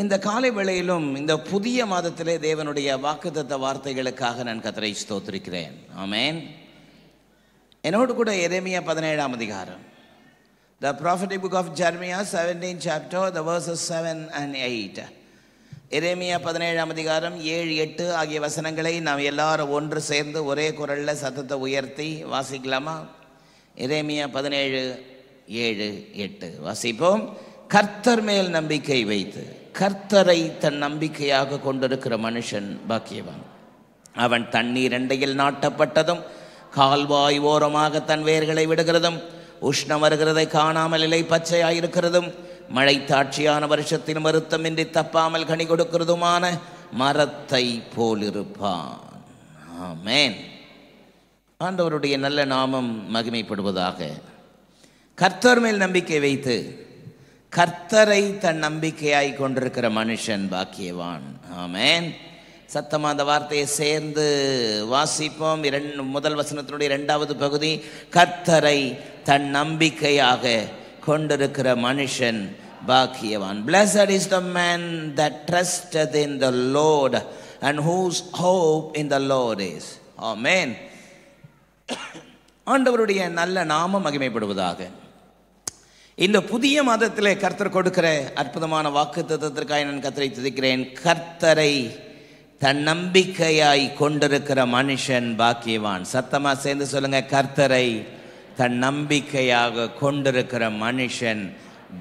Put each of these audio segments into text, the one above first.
இந்த காலை வேளையிலும் இந்த புதிய மாதத்திலே தேவனுடைய வாக்குத்த வார்த்தைகளுக்காக நான் கத்தரை ஸ்தோத்திருக்கிறேன் ஆமேன் என்னோடு கூட எரேமியா பதினேழாம் அதிகாரம் the prophet book of Jeremiah seventeen chapter the verses seven and eight எதேமியா பதினேழாம் அதிகாரம் ஏழு எட்டு ஆகிய வசனங்களை நாம் எல்லாரும் ஒன்று சேர்ந்து ஒரே குரலில் சத்தத்தை உயர்த்தி வாசிக்கலாமா எதேமியா பதினேழு ஏழு எட்டு வாசிப்போம் கர்த்தர் மேல் நம்பிக்கை வைத்து கர்த்தரை தன் நம்பிக்கையாக கொண்டிருக்கிற மனுஷன் பாக்கியவான் அவன் தண்ணீர் எண்டையில் நாட்டப்பட்டதும் கால்வாய் ஓரமாக தன் வேர்களை விடுகிறதும் உஷ்ணம் வருகிறதை காணாமல் இலை பச்சையாயிருக்கிறதும் மழை தாட்சியான வருஷத்தின் வருத்தமின்றி தப்பாமல் கனி கொடுக்கிறதுமான மரத்தை போலிருப்பான் ஆமேன் ஆண்டவருடைய நல்ல நாமம் மகிமைப்படுவதாக கர்த்தர் மேல் நம்பிக்கை வைத்து கர்த்தரை தன் நம்பிக்கையாய் கொண்டிருக்கிற மனுஷன் பாக்கியவான் ஆமேன் சத்தமாக அந்த வார்த்தையை சேர்ந்து வாசிப்போம் இரண்டு முதல் வசனத்தினுடைய இரண்டாவது பகுதி கர்த்தரை தன் நம்பிக்கையாக கொண்டிருக்கிற மனுஷன் பாக்கியவான் blessed is the man the trust in the Lord and whose hope in the Lord is ஆமேன் ஆண்டவருடைய நல்ல நாமம் மகிமைப்படுவதாக இந்த புதிய மதத்தில் கர்த்தர் கொடுக்கிற அற்புதமான வாக்கு தத்துவத்திற்காக நான் கர்த்தரை துதிக்கிறேன் கர்த்தரை தன் நம்பிக்கையாய் கொண்டிருக்கிற மனுஷன் பாக்கியவான் சத்தமாக சேர்ந்து சொல்லுங்க கர்த்தரை தன் நம்பிக்கையாக கொண்டிருக்கிற மனுஷன்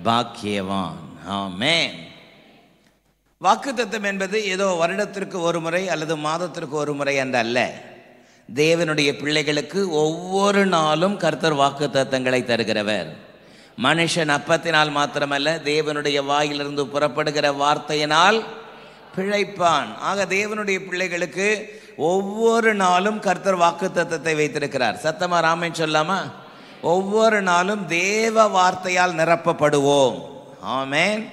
பாக்கியவான் ஆமே வாக்கு தத்துவம் என்பது ஏதோ வருடத்திற்கு ஒரு முறை அல்லது மாதத்திற்கு ஒரு முறை அந்த அல்ல தேவனுடைய பிள்ளைகளுக்கு ஒவ்வொரு நாளும் கர்த்தர் வாக்கு தத்துவங்களை தருகிறவர் மனுஷன் அப்பத்தினால் மாத்திரமல்ல தேவனுடைய வாயிலிருந்து புறப்படுகிற வார்த்தையினால் பிழைப்பான் ஆக தேவனுடைய பிள்ளைகளுக்கு ஒவ்வொரு நாளும் கர்த்தர் வாக்கு தத்துவத்தை வைத்திருக்கிறார் சத்தமா ராமன் சொல்லாமா ஒவ்வொரு நாளும் தேவ வார்த்தையால் நிரப்பப்படுவோம் ஆமேன்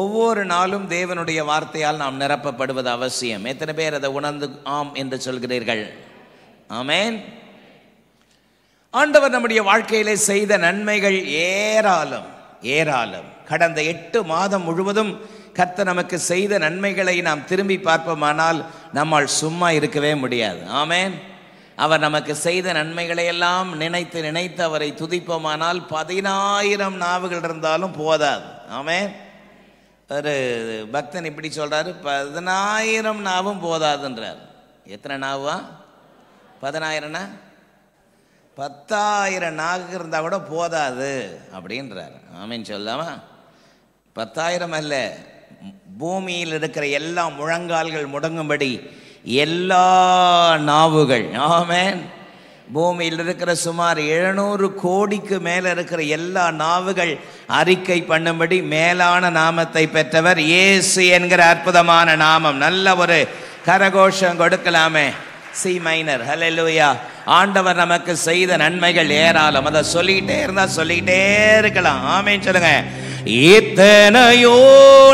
ஒவ்வொரு நாளும் தேவனுடைய வார்த்தையால் நாம் நிரப்பப்படுவது அவசியம் எத்தனை பேர் அதை உணர்ந்து ஆம் என்று சொல்கிறீர்கள் ஆமேன் ஆண்டவர் நம்முடைய வாழ்க்கையிலே செய்த நன்மைகள் ஏராளம் ஏராளம் கடந்த எட்டு மாதம் முழுவதும் கத்த நமக்கு செய்த நன்மைகளை நாம் திரும்பி பார்ப்போமானால் நம்மால் சும்மா இருக்கவே முடியாது ஆமேன் அவர் நமக்கு செய்த நன்மைகளை எல்லாம் நினைத்து நினைத்து அவரை துதிப்போமானால் பதினாயிரம் நாவுகள் இருந்தாலும் போதாது ஆமேன் ஒரு பக்தன் இப்படி சொல்கிறாரு பதினாயிரம் நாவும் போதாதுன்றார் எத்தனை நாவா பதினாயிரம்னா பத்தாயிரம் நாக்கு இருந்தால் கூட போதாது அப்படின்றார் ஆமின்னு சொல்லாமா பத்தாயிரம் அல்ல பூமியில் இருக்கிற எல்லா முழங்கால்கள் முடங்கும்படி எல்லா நாவுகள் ஆமேன் பூமியில் இருக்கிற சுமார் எழுநூறு கோடிக்கு மேலே இருக்கிற எல்லா நாவுகள் அறிக்கை பண்ணும்படி மேலான நாமத்தை பெற்றவர் இயேசு என்கிற அற்புதமான நாமம் நல்ல ஒரு கரகோஷம் கொடுக்கலாமே சி மைனர் லூயா ஆண்டவர் நமக்கு செய்த நன்மைகள் ஏராளம் அதை சொல்லிக்கிட்டே இருந்தா சொல்லிக்கிட்டே இருக்கலாம் ஆமே சொல்லுங்க ஏத்தனையோ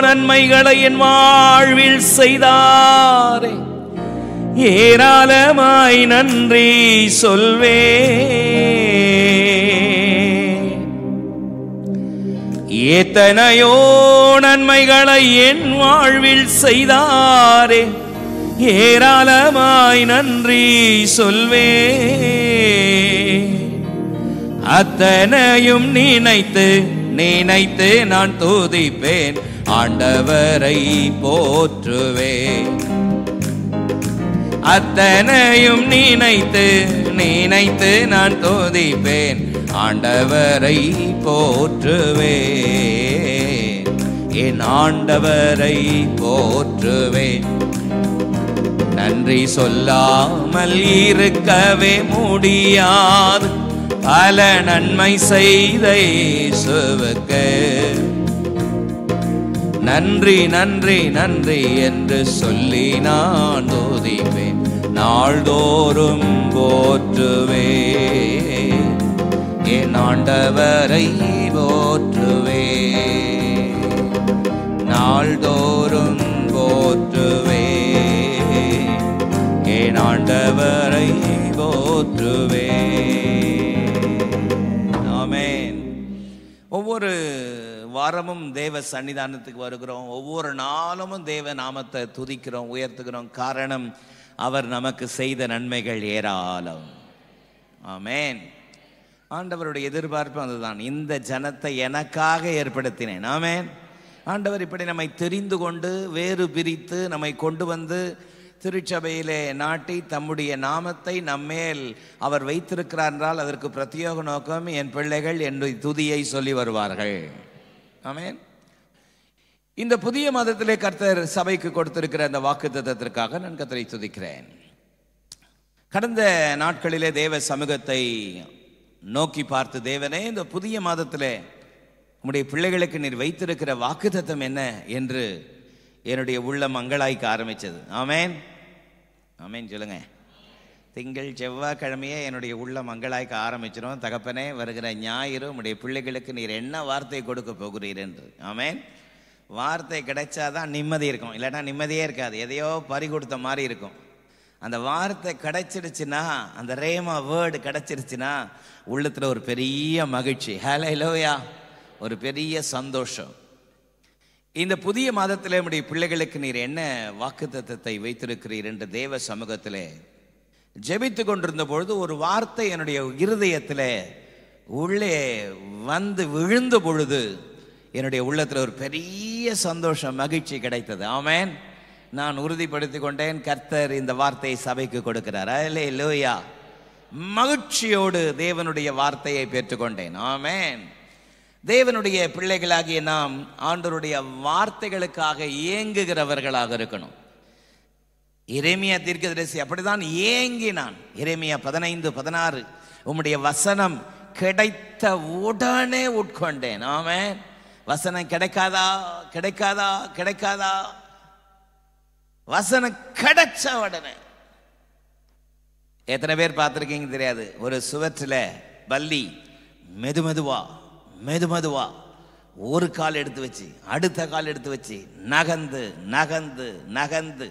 நன்மைகளை என் வாழ்வில் செய்தாரே ஏராளமாய் நன்றி சொல்வே எத்தனையோ நன்மைகளை என் வாழ்வில் செய்தாரே ஏராளமாய் நன்றி சொல்வே அத்தனையும் நினைத்து நினைத்து நான் தூதிப்பேன் ஆண்டவரை போற்றுவேன் அத்தனையும் நினைத்து நினைத்து நான் தோதிப்பேன் ஆண்டவரை போற்றுவேன் என் ஆண்டவரை போற்றுவேன் நன்றி சொல்லாமல் இருக்கவே முடியாது பல நன்மை செய்த இயேசுவுக்கு நன்றி நன்றி நன்றி என்று சொல்லி நான் தோதிப்பேன் நாள்தோறும் போற்றுவே என் ஆண்டவரை போற்றுவே நாள்தோறும் ஆண்டவரை போற்றுவே ஆமேன் ஒவ்வொரு வாரமும் தேவ சன்னிதானத்துக்கு வருகிறோம் ஒவ்வொரு நாளும் தேவ நாமத்தை துதிக்கிறோம் உயர்த்துகிறோம் காரணம் அவர் நமக்கு செய்த நன்மைகள் ஏராளம் ஆமேன் ஆண்டவருடைய எதிர்பார்ப்பு அதுதான் இந்த ஜனத்தை எனக்காக ஏற்படுத்தினேன் ஆமேன் ஆண்டவர் இப்படி நம்மை தெரிந்து கொண்டு வேறு பிரித்து நம்மை கொண்டு வந்து திருச்சபையிலே நாட்டி தம்முடைய நாமத்தை நம்மேல் அவர் வைத்திருக்கிறார் என்றால் அதற்கு பிரத்யோக நோக்கம் என் பிள்ளைகள் என்று துதியை சொல்லி வருவார்கள் ஆமேன் இந்த புதிய மதத்திலே கர்த்தர் சபைக்கு கொடுத்திருக்கிற அந்த வாக்கு தத்துவத்திற்காக நான் கத்தரை துதிக்கிறேன் கடந்த நாட்களிலே தேவ சமூகத்தை நோக்கி பார்த்து தேவனே இந்த புதிய மாதத்தில் உம்முடைய பிள்ளைகளுக்கு நீர் வைத்திருக்கிற வாக்குத்தத்தம் என்ன என்று என்னுடைய உள்ள மங்களாய்க்க ஆரம்பித்தது ஆமேன் ஆமேன் சொல்லுங்கள் திங்கள் செவ்வாய்க்கிழமையே என்னுடைய உள்ள மங்களாய்க்க ஆரம்பிச்சிடும் தகப்பனே வருகிற ஞாயிறு உடைய பிள்ளைகளுக்கு நீர் என்ன வார்த்தை கொடுக்க போகிறீர் என்று ஆமேன் வார்த்தை கிடைச்சாதான் நிம்மதி இருக்கும் இல்லைன்னா நிம்மதியே இருக்காது எதையோ பறி கொடுத்த மாதிரி இருக்கும் அந்த வார்த்தை கிடைச்சிருச்சுன்னா அந்த ரேமா வேர்டு கிடைச்சிருச்சுன்னா உள்ளத்தில் ஒரு பெரிய மகிழ்ச்சி ஹலோ லோயா ஒரு பெரிய சந்தோஷம் இந்த புதிய மாதத்தில் நம்முடைய பிள்ளைகளுக்கு நீர் என்ன வாக்கு தத்துவத்தை வைத்திருக்கிறீர் என்று தேவ சமூகத்தில் ஜெபித்து கொண்டிருந்த பொழுது ஒரு வார்த்தை என்னுடைய இருதயத்தில் உள்ளே வந்து விழுந்த பொழுது என்னுடைய உள்ளத்தில் ஒரு பெரிய சந்தோஷம் மகிழ்ச்சி கிடைத்தது ஆமேன் நான் உறுதிப்படுத்தி கொண்டேன் கர்த்தர் இந்த வார்த்தையை சபைக்கு கொடுக்கிறார் அல்லே லோயா மகிழ்ச்சியோடு தேவனுடைய வார்த்தையை பெற்றுக்கொண்டேன் ஆமேன் தேவனுடைய பிள்ளைகளாகிய நாம் ஆண்டோருடைய வார்த்தைகளுக்காக ஏங்குகிறவர்களாக இருக்கணும் இறைமையா தீர்க்கதரிசி அப்படிதான் ஏங்கினான் இறைமையா பதினைந்து பதினாறு உம்முடைய வசனம் கிடைத்த உடனே உட்கொண்டேன் ஆம வசனம் கிடைக்காதா கிடைக்காதா கிடைக்காதா வசனம் கிடைச்ச உடனே எத்தனை பேர் பார்த்துருக்கீங்க தெரியாது ஒரு சுவற்றில் பல்லி மெது மெதுவா மெது மெதுவா ஒரு கால் எடுத்து வச்சு அடுத்த கால் எடுத்து வச்சு நகந்து நகந்து நகந்து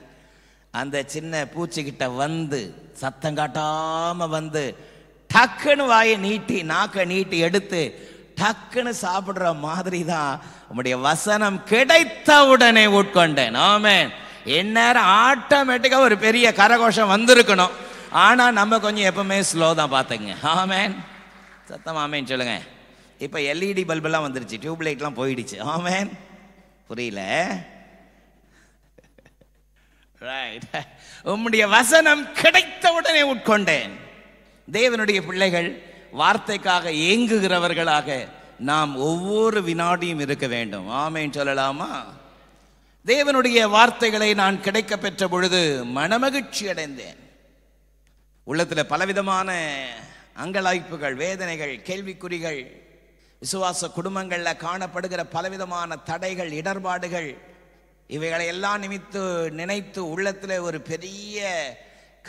அந்த சின்ன பூச்சிக்கிட்ட வந்து சத்தம் காட்டாம வந்து டக்குன்னு வாயை நீட்டி நாக்கை நீட்டி எடுத்து டக்குன்னு சாப்பிடுற மாதிரி தான் உங்களுடைய வசனம் கிடைத்த உடனே உட்கொண்டேன் ஆமே எந்நேரம் ஆட்டோமேட்டிக்காக ஒரு பெரிய கரகோஷம் வந்திருக்கணும் ஆனால் நம்ம கொஞ்சம் எப்பவுமே ஸ்லோ தான் பார்த்துங்க ஆமேன் சத்தம் ஆமேன்னு சொல்லுங்கள் இப்போ e எல்இடி பல்பெல்லாம் வந்துருச்சு டியூப் லைட்லாம் போயிடுச்சு ஆமே புரியல உம்முடைய வசனம் கிடைத்த உடனே உட்கொண்டேன் தேவனுடைய பிள்ளைகள் வார்த்தைக்காக ஏங்குகிறவர்களாக நாம் ஒவ்வொரு வினாடியும் இருக்க வேண்டும் ஆமேன்னு சொல்லலாமா தேவனுடைய வார்த்தைகளை நான் கிடைக்க பெற்ற பொழுது மனமகிழ்ச்சி அடைந்தேன் உள்ளத்தில் பலவிதமான அங்கலாய்ப்புகள் வேதனைகள் கேள்விக்குறிகள் விசுவாச குடும்பங்களில் காணப்படுகிற பலவிதமான தடைகள் இடர்பாடுகள் இவைகளை எல்லாம் நிமித்து நினைத்து உள்ளத்தில் ஒரு பெரிய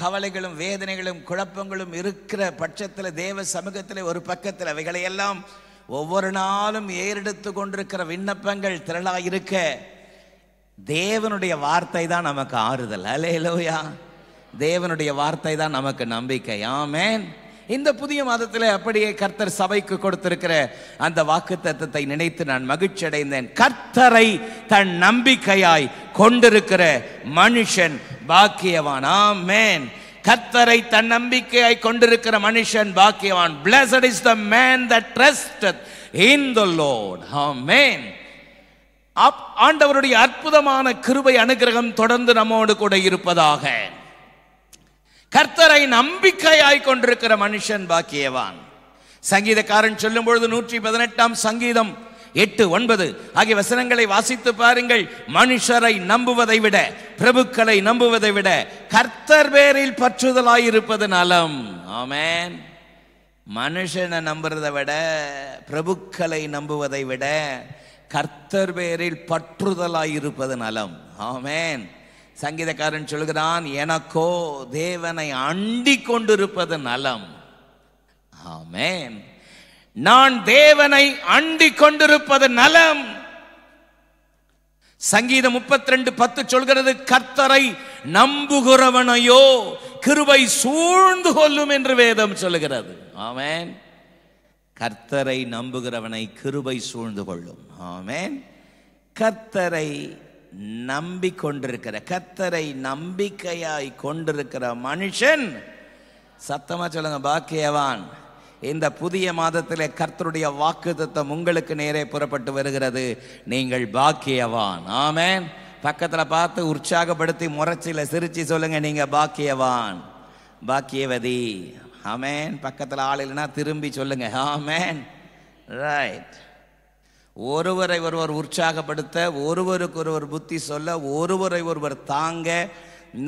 கவலைகளும் வேதனைகளும் குழப்பங்களும் இருக்கிற பட்சத்தில் தேவ சமூகத்தில் ஒரு பக்கத்தில் அவைகளை எல்லாம் ஒவ்வொரு நாளும் ஏறெடுத்து கொண்டிருக்கிற விண்ணப்பங்கள் திரளாக இருக்க தேவனுடைய வார்த்தை தான் நமக்கு ஆறுதல் அலே லோயா தேவனுடைய வார்த்தை தான் நமக்கு நம்பிக்கை ஆமேன் இந்த புதிய மாதத்தில் அப்படியே கர்த்தர் சபைக்கு கொடுத்திருக்கிற அந்த வாக்கு தத்துவத்தை நினைத்து நான் மகிழ்ச்சி அடைந்தேன் கர்த்தரை தன் நம்பிக்கையாய் கொண்டிருக்கிற மனுஷன் பாக்கியவான் மேன் கர்த்தரை தன் நம்பிக்கையாய் கொண்டிருக்கிற மனுஷன் பாக்கியவான் blessed is the man the trust in the Lord ஆமேன் ஆண்டவருடைய அற்புதமான கிருபை அனுகிரகம் தொடர்ந்து நம்மோடு கூட இருப்பதாக கர்த்தரை நம்பிக்கையாய் கொண்டிருக்கிற மனுஷன் பாக்கியவான் சங்கீதக்காரன் சொல்லும் பொழுது நூற்றி பதினெட்டாம் சங்கீதம் எட்டு ஒன்பது ஆகிய வசனங்களை வாசித்து பாருங்கள் மனுஷரை நம்புவதை விட பிரபுக்களை நம்புவதை விட கர்த்தர் பேரில் பற்றுதலாயிருப்பது நலம் ஆமேன் மனுஷனை நம்புறதை விட பிரபுக்களை நம்புவதை விட கர்த்தர் பேரில் பற்றுதலாயிருப்பது நலம் ஆமேன் சங்கீதக்காரன் சொல்கிறான் எனக்கோ தேவனை அண்டி கொண்டிருப்பது நலம் ஆமேன் நான் தேவனை அண்டி கொண்டிருப்பது நலம் சங்கீதம் முப்பத்தி ரெண்டு பத்து சொல்கிறது கர்த்தரை நம்புகிறவனையோ கிருவை சூழ்ந்து கொள்ளும் என்று வேதம் சொல்லுகிறது ஆமேன் கர்த்தரை நம்புகிறவனை கிருவை சூழ்ந்து கொள்ளும் ஆமேன் கர்த்தரை நம்பி கொண்டிருக்கிற கத்தரை நம்பிக்கையாய் கொண்டிருக்கிற மனுஷன் சத்தமா சொல்லுங்க பாக்கியவான் இந்த புதிய மாதத்தில் கர்த்தருடைய வாக்கு தத்துவம் உங்களுக்கு நேரே புறப்பட்டு வருகிறது நீங்கள் பாக்கியவான் ஆமேன் பக்கத்தில் பார்த்து உற்சாகப்படுத்தி முறைச்சியில் சிரிச்சு சொல்லுங்க நீங்கள் பாக்கியவான் பாக்கியவதி ஆமேன் பக்கத்தில் ஆள் இல்லைன்னா திரும்பி சொல்லுங்க ஆமேன் ரைட் ஒருவரை ஒருவர் உற்சாகப்படுத்த ஒருவர் புத்தி சொல்ல ஒருவரை ஒருவர் தாங்க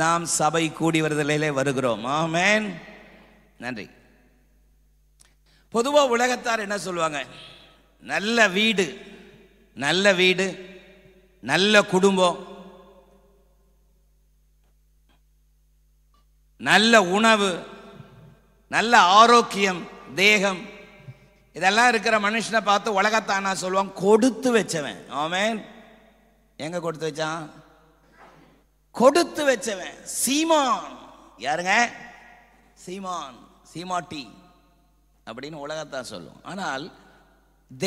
நாம் சபை கூடி வருதலையிலே வருகிறோம் ஆமேன் நன்றி பொதுவாக உலகத்தார் என்ன சொல்லுவாங்க நல்ல வீடு நல்ல வீடு நல்ல குடும்பம் நல்ல உணவு நல்ல ஆரோக்கியம் தேகம் இதெல்லாம் இருக்கிற மனுஷனை பார்த்து உலகத்தானா சொல்லுவான் கொடுத்து வச்சவன் ஆமேன் எங்க கொடுத்து வச்சான் கொடுத்து வச்சவன் சீமான் யாருங்க சீமான் சீமாட்டி அப்படின்னு உலகத்தான் சொல்லுவோம் ஆனால்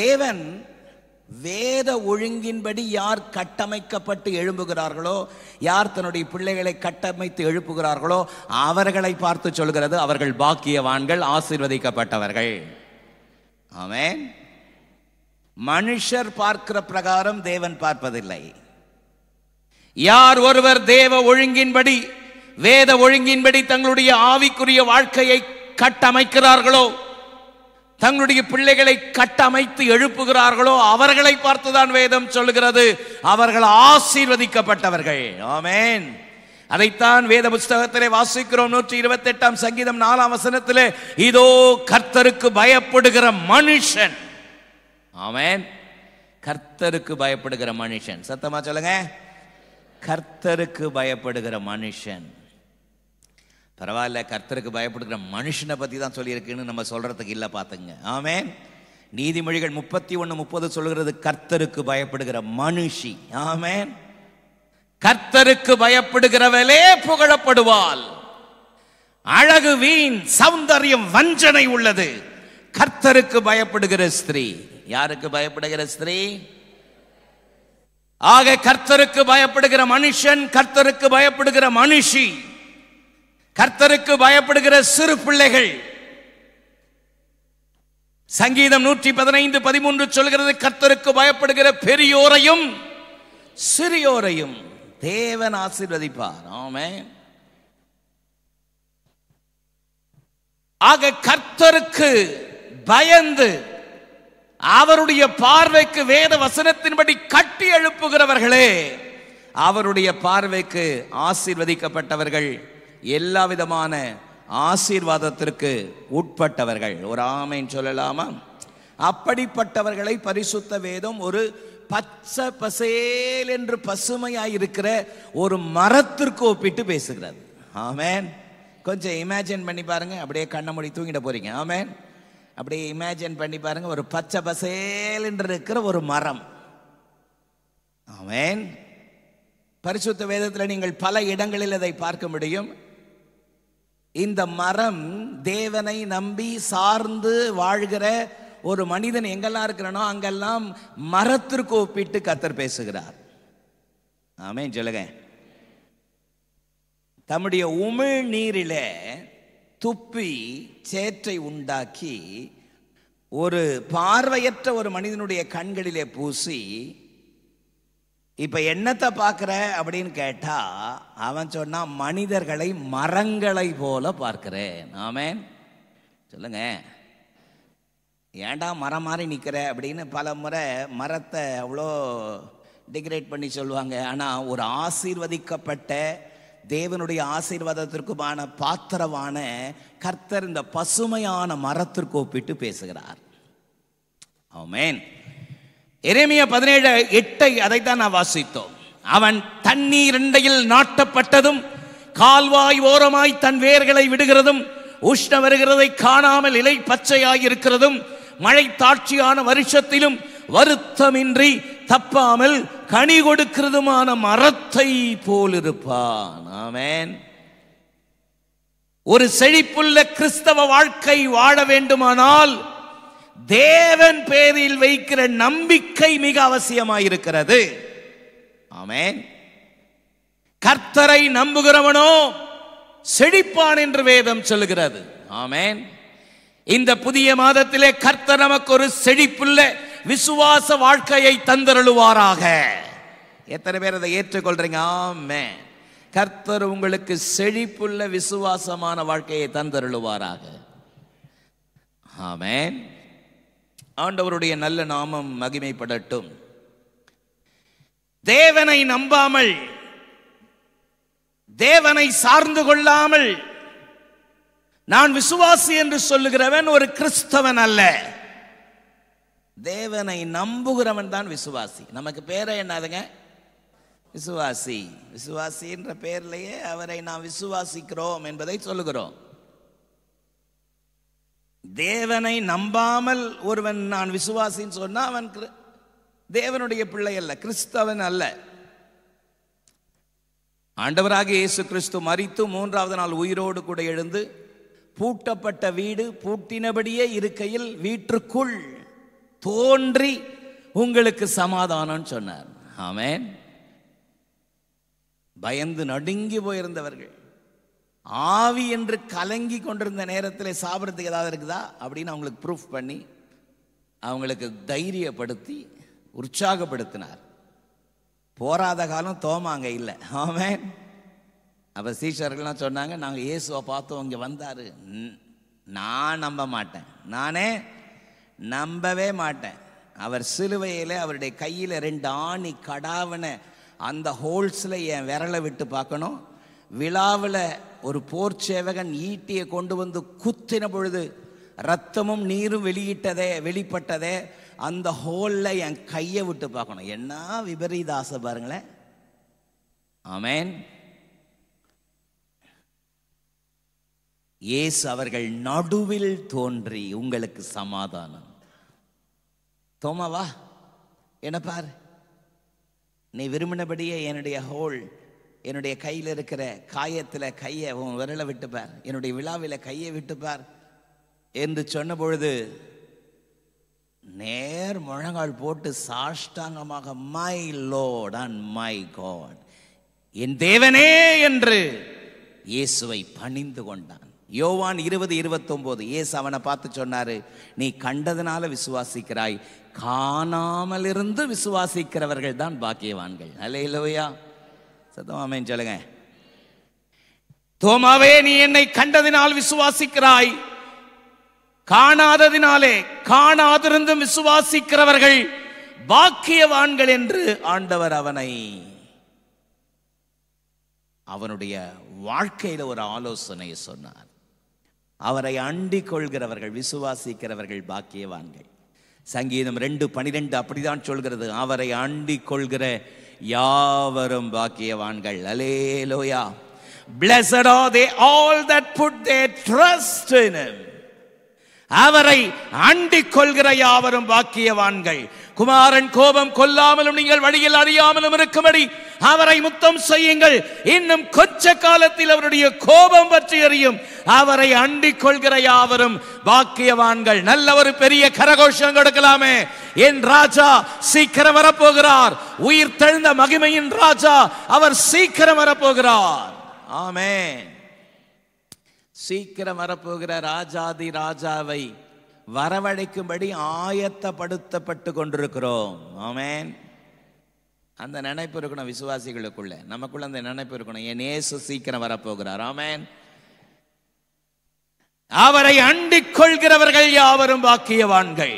தேவன் வேத ஒழுங்கின்படி யார் கட்டமைக்கப்பட்டு எழும்புகிறார்களோ யார் தன்னுடைய பிள்ளைகளை கட்டமைத்து எழுப்புகிறார்களோ அவர்களை பார்த்து சொல்கிறது அவர்கள் பாக்கியவான்கள் ஆசீர்வதிக்கப்பட்டவர்கள் ஆமேன் மனுஷர் பார்க்கிற பிரகாரம் தேவன் பார்ப்பதில்லை யார் ஒருவர் தேவ ஒழுங்கின்படி வேத ஒழுங்கின்படி தங்களுடைய ஆவிக்குரிய வாழ்க்கையை கட்டமைக்கிறார்களோ தங்களுடைய பிள்ளைகளை கட்டமைத்து எழுப்புகிறார்களோ அவர்களை பார்த்துதான் வேதம் சொல்கிறது அவர்கள் ஆசீர்வதிக்கப்பட்டவர்கள் ஆமேன் அதைத்தான் வேத புஸ்தகத்திலே வாசிக்கிறோம் நூற்றி இருபத்தி எட்டாம் சங்கீதம் நாலாம் வசனத்திலே இதோ கர்த்தருக்கு பயப்படுகிற மனுஷன் அவன் கர்த்தருக்கு பயப்படுகிற மனுஷன் சத்தமா சொல்லுங்க கர்த்தருக்கு பயப்படுகிற மனுஷன் பரவாயில்ல கர்த்தருக்கு பயப்படுகிற மனுஷனை பற்றி தான் சொல்லியிருக்குன்னு நம்ம சொல்கிறதுக்கு இல்லை பார்த்துங்க ஆமேன் நீதிமொழிகள் முப்பத்தி ஒன்று முப்பது சொல்கிறது கர்த்தருக்கு பயப்படுகிற மனுஷி ஆமேன் கர்த்தருக்கு பயப்படுகிறவளே புகழப்படுவாள் அழகு வீண் சௌந்தரியம் வஞ்சனை உள்ளது கர்த்தருக்கு பயப்படுகிற ஸ்திரீ யாருக்கு பயப்படுகிற ஸ்திரீ ஆக கர்த்தருக்கு பயப்படுகிற மனுஷன் கர்த்தருக்கு பயப்படுகிற மனுஷி கர்த்தருக்கு பயப்படுகிற சிறு பிள்ளைகள் சங்கீதம் நூற்றி பதினைந்து பதிமூன்று சொல்கிறது கர்த்தருக்கு பயப்படுகிற பெரியோரையும் சிறியோரையும் தேவன் ஆசீர்வதிப்பார் ஆமே ஆக கர்த்தருக்கு பயந்து அவருடைய பார்வைக்கு வேத வசனத்தின்படி கட்டி எழுப்புகிறவர்களே அவருடைய பார்வைக்கு ஆசீர்வதிக்கப்பட்டவர்கள் எல்லா விதமான ஆசீர்வாதத்திற்கு உட்பட்டவர்கள் ஒரு ஆமைன்னு சொல்லலாமா அப்படிப்பட்டவர்களை பரிசுத்த வேதம் ஒரு பச்சை பசேல் என்று பசுமையாக இருக்கிற ஒரு மரத்திற்கு ஒப்பிட்டு பேசுகிறார் ஆமேன் கொஞ்சம் இமேஜின் பண்ணி பாருங்க அப்படியே கண்ணை மொழி தூங்கிட போறீங்க ஆமேன் அப்படியே இமேஜின் பண்ணி பாருங்க ஒரு பச்சை பசேல் என்று இருக்கிற ஒரு மரம் ஆமேன் பரிசுத்த வேதத்தில் நீங்கள் பல இடங்களில் அதை பார்க்க முடியும் இந்த மரம் தேவனை நம்பி சார்ந்து வாழ்கிற ஒரு மனிதன் எங்கெல்லாம் இருக்கிறனோ அங்கெல்லாம் மரத்திற்கு ஒப்பிட்டு கத்தர் பேசுகிறார் ஆமே சொல்லுங்க தம்முடைய உமிழ் நீரில துப்பி சேற்றை உண்டாக்கி ஒரு பார்வையற்ற ஒரு மனிதனுடைய கண்களிலே பூசி இப்போ என்னத்தை பார்க்குற அப்படின்னு கேட்டால் அவன் சொன்னா மனிதர்களை மரங்களை போல பார்க்கிறேன் ஆமேன் சொல்லுங்க ஏண்டா மரம் மாறி நிற்கிற அப்படின்னு பல முறை மரத்தை அவ்வளோ டிகிரேட் பண்ணி சொல்லுவாங்க ஆனால் ஒரு ஆசீர்வதிக்கப்பட்ட தேவனுடைய ஆசீர்வாதத்திற்குமான பாத்திரமான கர்த்தர் இந்த பசுமையான மரத்திற்கு ஒப்பிட்டு பேசுகிறார் ஆமேன் எரேமிய பதினேழு எட்டை அதைத்தான் நான் வாசித்தோம் அவன் தண்ணீர் இண்டையில் நாட்டப்பட்டதும் கால்வாய் ஓரமாய் தன் வேர்களை விடுகிறதும் உஷ்ண வருகிறதை காணாமல் இலை பச்சையாய் இருக்கிறதும் மழை தாட்சியான வருஷத்திலும் வருத்தமின்றி தப்பாமல் கனி கொடுக்கிறதுமான மரத்தை போலிருப்பான் ஆமேன் ஒரு செழிப்புள்ள கிறிஸ்தவ வாழ்க்கை வாழ வேண்டுமானால் தேவன் பேரில் வைக்கிற நம்பிக்கை மிக அவசியமாயிருக்கிறது ஆமேன் கர்த்தரை நம்புகிறவனோ செழிப்பான் என்று வேதம் சொல்கிறது ஆமேன் இந்த புதிய மாதத்திலே கர்த்தர் நமக்கு ஒரு செழிப்புள்ள விசுவாச வாழ்க்கையை தந்தருளுவாராக எத்தனை பேர் அதை ஏற்றுக்கொள்றீங்க ஆமே கர்த்தர் உங்களுக்கு செழிப்புள்ள விசுவாசமான வாழ்க்கையை தந்தருளுவாராக ஆமேன் ஆண்டவருடைய நல்ல நாமம் மகிமைப்படட்டும் தேவனை நம்பாமல் தேவனை சார்ந்து கொள்ளாமல் நான் விசுவாசி என்று சொல்லுகிறவன் ஒரு கிறிஸ்தவன் அல்ல தேவனை நம்புகிறவன் தான் விசுவாசி நமக்கு பேரை என்னதுங்க விசுவாசி விசுவாசி என்ற பெயர்லேயே அவரை நாம் விசுவாசிக்கிறோம் என்பதை சொல்லுகிறோம் தேவனை நம்பாமல் ஒருவன் நான் விசுவாசின்னு சொன்னால் அவன் தேவனுடைய பிள்ளை அல்ல கிறிஸ்தவன் அல்ல ஆண்டவராக இயேசு கிறிஸ்து மறித்து மூன்றாவது நாள் உயிரோடு கூட எழுந்து பூட்டப்பட்ட வீடு பூட்டினபடியே இருக்கையில் வீட்டிற்குள் தோன்றி உங்களுக்கு சமாதானம் சொன்னார் ஆமேன் பயந்து நடுங்கி போயிருந்தவர்கள் ஆவி என்று கலங்கி கொண்டிருந்த நேரத்தில் சாப்பிட்றதுக்கு ஏதாவது இருக்குதா அப்படின்னு அவங்களுக்கு ப்ரூஃப் பண்ணி அவங்களுக்கு தைரியப்படுத்தி உற்சாகப்படுத்தினார் போராத காலம் தோமாங்க இல்லை ஆமேன் அப்போ சீஷர்கள்லாம் சொன்னாங்க நாங்கள் இயேசுவை பார்த்தோம் இங்கே வந்தார் நான் நம்ப மாட்டேன் நானே நம்பவே மாட்டேன் அவர் சிலுவையில் அவருடைய கையில் ரெண்டு ஆணி கடாவனை அந்த ஹோல்ஸில் என் விரலை விட்டு பார்க்கணும் விழாவில் ஒரு போர் சேவகன் ஈட்டியை கொண்டு வந்து குத்தின பொழுது ரத்தமும் நீரும் வெளியிட்டதே வெளிப்பட்டதே அந்த ஹோலில் என் கையை விட்டு பார்க்கணும் என்ன விபரீதாசை பாருங்களேன் ஆமேன் இயேசு அவர்கள் நடுவில் தோன்றி உங்களுக்கு சமாதானம் தோமாவா என்ன பார் நீ விரும்பினபடியே என்னுடைய ஹோல் என்னுடைய கையில் இருக்கிற காயத்தில் கையை உன் விரலை விட்டுப்பார் என்னுடைய விழாவில் கையை விட்டுப்பார் என்று சொன்ன பொழுது நேர் முழங்கால் போட்டு சாஷ்டாங்கமாக my Lord and my God என் தேவனே என்று இயேசுவை பணிந்து கொண்டான் யோவான் இருபது இருபத்தொம்போது ஏசு அவனை பார்த்து சொன்னார் நீ கண்டதுனால விசுவாசிக்கிறாய் காணாமல் இருந்து விசுவாசிக்கிறவர்கள் தான் பாக்கியவான்கள் அல்ல இல்லையா சத்தமாமேன்னு சொல்லுங்க தோமாவே நீ என்னை கண்டதினால் விசுவாசிக்கிறாய் காணாததினாலே காணாதிருந்தும் விசுவாசிக்கிறவர்கள் பாக்கியவான்கள் என்று ஆண்டவர் அவனை அவனுடைய வாழ்க்கையில் ஒரு ஆலோசனையை சொன்னார் அவரை அண்டிக் கொள்கிறவர்கள் விசுவாசிக்கிறவர்கள் பாக்கியவான்கள் சங்கீதம் ரெண்டு பனிரெண்டு அப்படிதான் சொல்கிறது அவரை அண்டிக் கொள்கிற யாவரும் பாக்கியவான்கள் அலே லோயா Blessed are they all that put their trust in him. அவரை அண்டிக் கொள்கிற யாவரும் பாக்கியவான்கள் குமாரன் கோபம் கொல்லாமலும் நீங்கள் வழியில் அறியாமலும் இருக்கும்படி அவரை முத்தம் செய்யுங்கள் இன்னும் கொஞ்ச காலத்தில் அவருடைய கோபம் பற்றி அறியும் அவரை அண்டிக் கொள்கிற யாவரும் வாக்கியவான்கள் நல்ல ஒரு பெரிய கரகோஷம் கொடுக்கலாமே என் ராஜா சீக்கிரம் வரப்போகிறார் உயிர் தெழுந்த மகிமையின் ராஜா அவர் சீக்கிரம் வரப்போகிறார் ஆமே சீக்கிரம் வரப்போகிற ராஜாதி ராஜாவை வரவழைக்கும்படி ஆயத்தப்படுத்தப்பட்டு கொண்டிருக்கிறோம் ஆமேன் அந்த நினைப்பு இருக்கணும் விசுவாசிகளுக்குள்ள நமக்குள்ள அந்த நினைப்பு இருக்கணும் என் ஏசு சீக்கிரம் வரப்போகிறார் ஆமேன் அவரை அண்டிக் கொள்கிறவர்கள் யாவரும் வாக்கியவான்கள்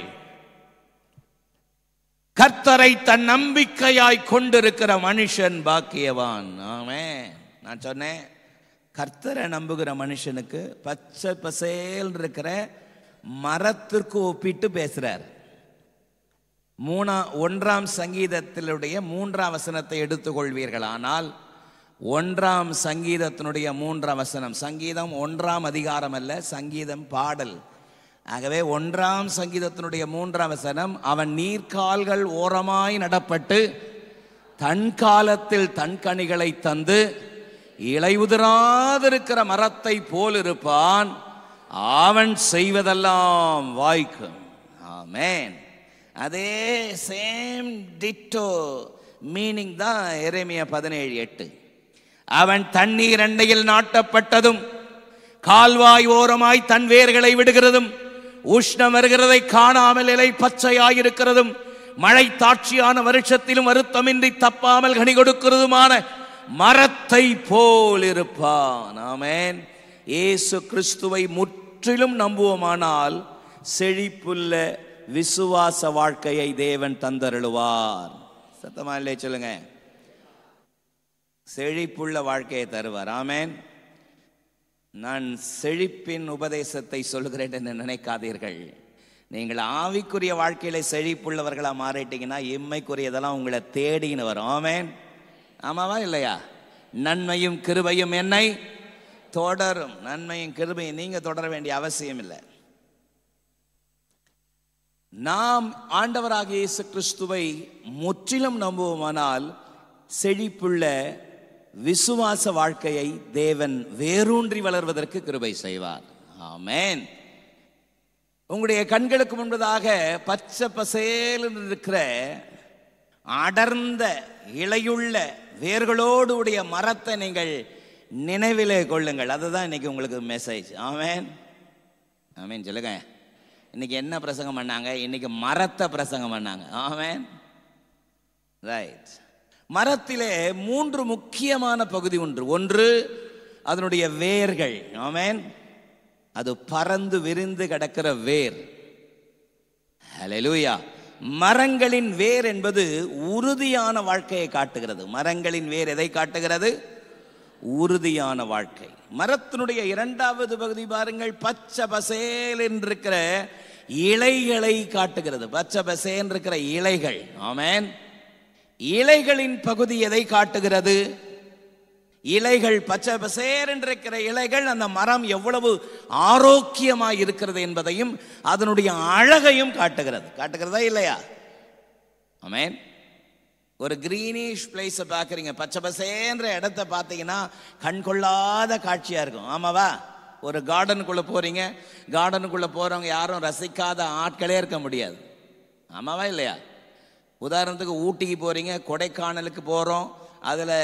கர்த்தரை தன் நம்பிக்கையாய் கொண்டிருக்கிற மனுஷன் பாக்கியவான் ஆமே நான் சொன்னேன் கர்த்தரை நம்புகிற மனுஷனுக்கு பச்சை பசேல் இருக்கிற மரத்திற்கு ஒப்பிட்டு பேசுகிறார் மூணா ஒன்றாம் சங்கீதத்திலுடைய மூன்றாம் வசனத்தை எடுத்துக்கொள்வீர்கள் ஆனால் ஒன்றாம் சங்கீதத்தினுடைய மூன்றாம் வசனம் சங்கீதம் ஒன்றாம் அதிகாரம் அல்ல சங்கீதம் பாடல் ஆகவே ஒன்றாம் சங்கீதத்தினுடைய மூன்றாம் வசனம் அவன் நீர்கால்கள் ஓரமாய் நடப்பட்டு தன் காலத்தில் தன் கனிகளை தந்து உதிராதிருக்கிற மரத்தை போல் இருப்பான் அவன் செய்வதெல்லாம் வாய்க்கும் ஆமேன் அதே சேம் டிட்டோ மீனிங் தான் எரேமிய பதினேழு எட்டு அவன் தண்ணீர் அண்டையில் நாட்டப்பட்டதும் கால்வாய் ஓரமாய் தன் வேர்களை விடுகிறதும் உஷ்ணம் வருகிறதை காணாமல் இலை பச்சையாயிருக்கிறதும் மழை தாட்சியான வருஷத்திலும் வருத்தமின்றி தப்பாமல் கனி கொடுக்கிறதுமான மரத்தை போல் இருப்பான் ஆமேன் ஏசு கிறிஸ்துவை முற்று முற்றிலும் நம்புவோமானால் செழிப்புள்ள விசுவாச வாழ்க்கையை தேவன் தந்தருளுவார் சத்தமா இல்லையே சொல்லுங்க செழிப்புள்ள வாழ்க்கையை தருவார் ஆமேன் நான் செழிப்பின் உபதேசத்தை சொல்கிறேன் என்று நினைக்காதீர்கள் நீங்கள் ஆவிக்குரிய வாழ்க்கையில செழிப்புள்ளவர்களாக மாறிட்டீங்கன்னா இம்மைக்குரியதெல்லாம் உங்களை தேடின்னு வரும் ஆமேன் ஆமாவா இல்லையா நன்மையும் கிருபையும் என்னை தொடரும் நன்மையும் கிருபையும் நீங்க தொடர வேண்டிய அவசியம் இல்லை நாம் ஆண்டவராக இயேசு கிறிஸ்துவை முற்றிலும் நம்புவோமானால் செழிப்புள்ள விசுவாச வாழ்க்கையை தேவன் வேரூன்றி வளர்வதற்கு கிருபை செய்வார் ஆமேன் உங்களுடைய கண்களுக்கு முன்பதாக பச்சை பசேல் இருக்கிற அடர்ந்த இலையுள்ள வேர்களோடு உடைய மரத்தை நீங்கள் நினைவிலே கொள்ளுங்கள் அதுதான் இன்னைக்கு உங்களுக்கு மெசேஜ் ஆமேன் ஆமேன் சொல்லுங்க இன்னைக்கு என்ன பிரசங்கம் பண்ணாங்க இன்னைக்கு மரத்தை பிரசங்கம் பண்ணாங்க ஆமேன் ரைட் மரத்திலே மூன்று முக்கியமான பகுதி ஒன்று ஒன்று அதனுடைய வேர்கள் ஆமேன் அது பறந்து விரிந்து கிடக்கிற வேர் ஹலெலூயா மரங்களின் வேர் என்பது உறுதியான வாழ்க்கையை காட்டுகிறது மரங்களின் வேர் எதை காட்டுகிறது உறுதியான வாழ்க்கை மரத்தினுடைய இரண்டாவது பகுதி பாருங்கள் பச்சை பசேல் என்றிருக்கிற இலைகளை காட்டுகிறது பச்சை பசேன் இருக்கிற இலைகள் ஆமேன் இலைகளின் பகுதி எதை காட்டுகிறது இலைகள் பச்சை பசேர் என்றிருக்கிற இலைகள் அந்த மரம் எவ்வளவு ஆரோக்கியமாக இருக்கிறது என்பதையும் அதனுடைய அழகையும் காட்டுகிறது காட்டுகிறதா இல்லையா ஆமேன் ஒரு க்ரீனிஷ் பிளேஸை பார்க்குறீங்க பச்சை பசேன்ற இடத்த பார்த்தீங்கன்னா கண் கொள்ளாத காட்சியாக இருக்கும் ஆமாவா ஒரு கார்டனுக்குள்ளே போகிறீங்க கார்டனுக்குள்ளே போகிறவங்க யாரும் ரசிக்காத ஆட்களே இருக்க முடியாது ஆமாவா இல்லையா உதாரணத்துக்கு ஊட்டிக்கு போகிறீங்க கொடைக்கானலுக்கு போகிறோம் அதில்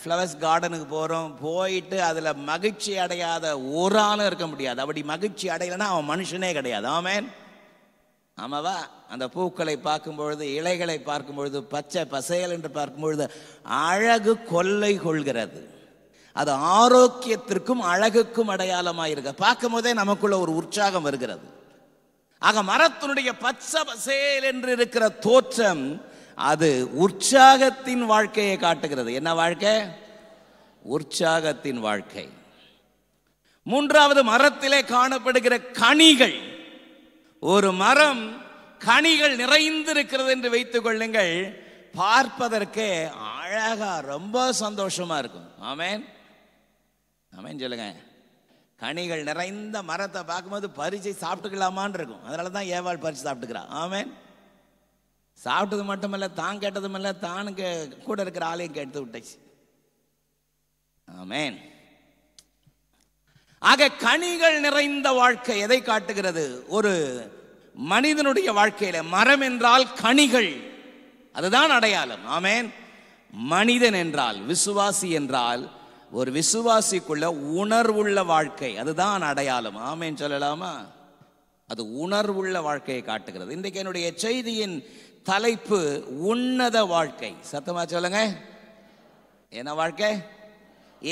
ஃப்ளவர்ஸ் கார்டனுக்கு போகிறோம் போயிட்டு அதில் மகிழ்ச்சி அடையாத ஒரு ஆளும் இருக்க முடியாது அப்படி மகிழ்ச்சி அடையலைன்னா அவன் மனுஷனே கிடையாது ஆமேன் ஆமாவா அந்த பூக்களை பார்க்கும் பொழுது இலைகளை பார்க்கும் பொழுது பச்சை பசையல் என்று பார்க்கும் பொழுது அழகு கொல்லை கொள்கிறது அது ஆரோக்கியத்திற்கும் அழகுக்கும் அடையாளமாக இருக்க பார்க்கும் போதே நமக்குள்ள ஒரு உற்சாகம் வருகிறது ஆக மரத்தினுடைய பச்சை பசேல் என்று இருக்கிற தோற்றம் அது உற்சாகத்தின் வாழ்க்கையை காட்டுகிறது என்ன வாழ்க்கை உற்சாகத்தின் வாழ்க்கை மூன்றாவது மரத்திலே காணப்படுகிற கனிகள் ஒரு மரம் கனிகள் நிறைந்திருக்கிறது என்று வைத்துக் கொள்ளுங்கள் பார்ப்பதற்கே அழகா ரொம்ப சந்தோஷமா இருக்கும் ஆமேன் ஆமேன் சொல்லுங்க கனிகள் நிறைந்த மரத்தை பார்க்கும்போது பறிச்சு சாப்பிட்டுக்கலாமான் இருக்கும் அதனால தான் ஏவாள் பறிச்சு சாப்பிட்டுக்கிறான் ஆமேன் சாப்பிட்டது மட்டுமல்ல தான் கேட்டதும் இல்லை தான் கூட இருக்கிற ஆலயம் கேட்டு விட்டுச்சு ஆமேன் ஆக கனிகள் நிறைந்த வாழ்க்கை எதை காட்டுகிறது ஒரு மனிதனுடைய வாழ்க்கையில மரம் என்றால் கனிகள் அதுதான் அடையாளம் ஆமேன் மனிதன் என்றால் விசுவாசி என்றால் ஒரு விசுவாசிக்குள்ள உணர்வுள்ள வாழ்க்கை அதுதான் அடையாளம் ஆமேன் சொல்லலாமா அது உணர்வுள்ள வாழ்க்கையை காட்டுகிறது இன்றைக்கு என்னுடைய செய்தியின் தலைப்பு உன்னத வாழ்க்கை சத்தமா சொல்லுங்க என்ன வாழ்க்கை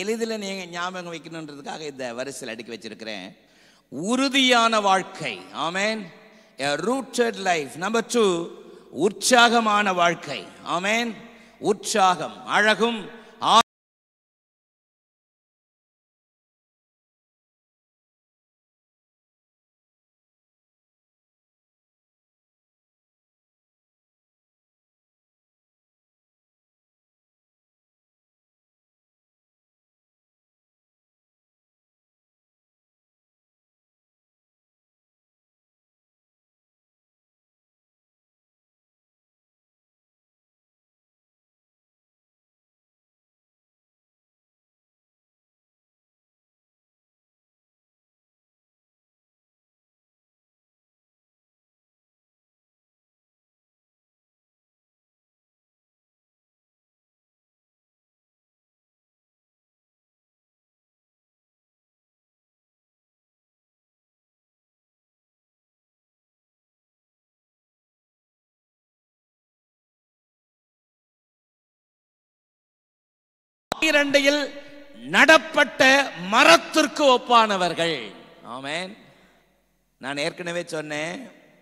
எளிதில் நீங்கள் ஞாபகம் வைக்கணுன்றதுக்காக இந்த வரிசையில் அடுக்கி வச்சிருக்கிறேன் உறுதியான வாழ்க்கை ஆமேன் ரூட்டட் லைஃப் நம்பர் டூ உற்சாகமான வாழ்க்கை ஆமேன் உற்சாகம் அழகும் இரண்டையில் நடப்பட்ட மரத்திற்கு ஒப்பானவர்கள் ஆமேன் நான் ஏற்கனவே சொன்னேன்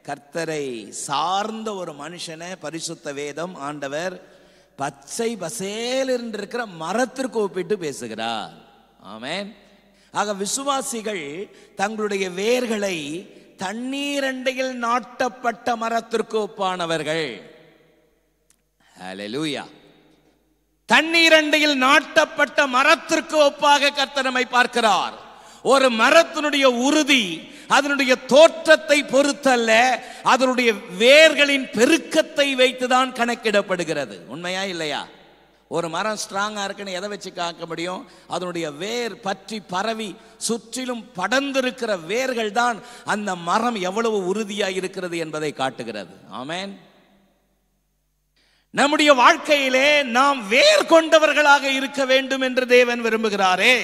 கர்த்தரை சார்ந்த ஒரு மனுஷனை பரிசுத்த வேதம் ஆண்டவர் பச்சை பசேல் இருக்கிற மரத்திற்கு ஒப்பிட்டு பேசுகிறார் ஆமேன் ஆக விசுவாசிகள் தங்களுடைய வேர்களை தண்ணீரண்டையில் நாட்டப்பட்ட மரத்திற்கு ஒப்பானவர்கள் தண்ணீரண்டையில் நாட்டப்பட்ட மரத்திற்கு ஒப்பாக கர்த்தனமை பார்க்கிறார் ஒரு மரத்தினுடைய உறுதி அதனுடைய தோற்றத்தை பொறுத்தல்ல அதனுடைய வேர்களின் பெருக்கத்தை வைத்துதான் கணக்கிடப்படுகிறது உண்மையா இல்லையா ஒரு மரம் ஸ்ட்ராங்காக இருக்குன்னு எதை வச்சு காக்க முடியும் அதனுடைய வேர் பற்றி பரவி சுற்றிலும் படர்ந்திருக்கிற வேர்கள் தான் அந்த மரம் எவ்வளவு உறுதியாக இருக்கிறது என்பதை காட்டுகிறது ஆமேன் நம்முடைய வாழ்க்கையிலே நாம் வேர் கொண்டவர்களாக இருக்க வேண்டும் என்று தேவன் விரும்புகிறாரே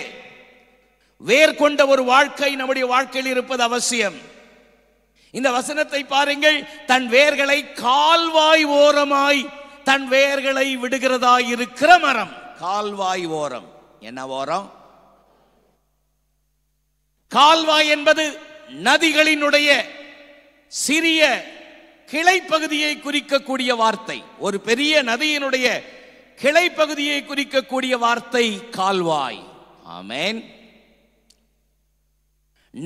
வேர் கொண்ட ஒரு வாழ்க்கை நம்முடைய வாழ்க்கையில் இருப்பது அவசியம் இந்த வசனத்தை பாருங்கள் தன் வேர்களை கால்வாய் ஓரமாய் தன் வேர்களை விடுகிறதாய் இருக்கிற மரம் கால்வாய் ஓரம் என்ன ஓரம் கால்வாய் என்பது நதிகளினுடைய சிறிய கிளை பகுதியை குறிக்கக்கூடிய வார்த்தை ஒரு பெரிய நதியினுடைய கிளை பகுதியை குறிக்கக்கூடிய வார்த்தை கால்வாய் ஆமேன்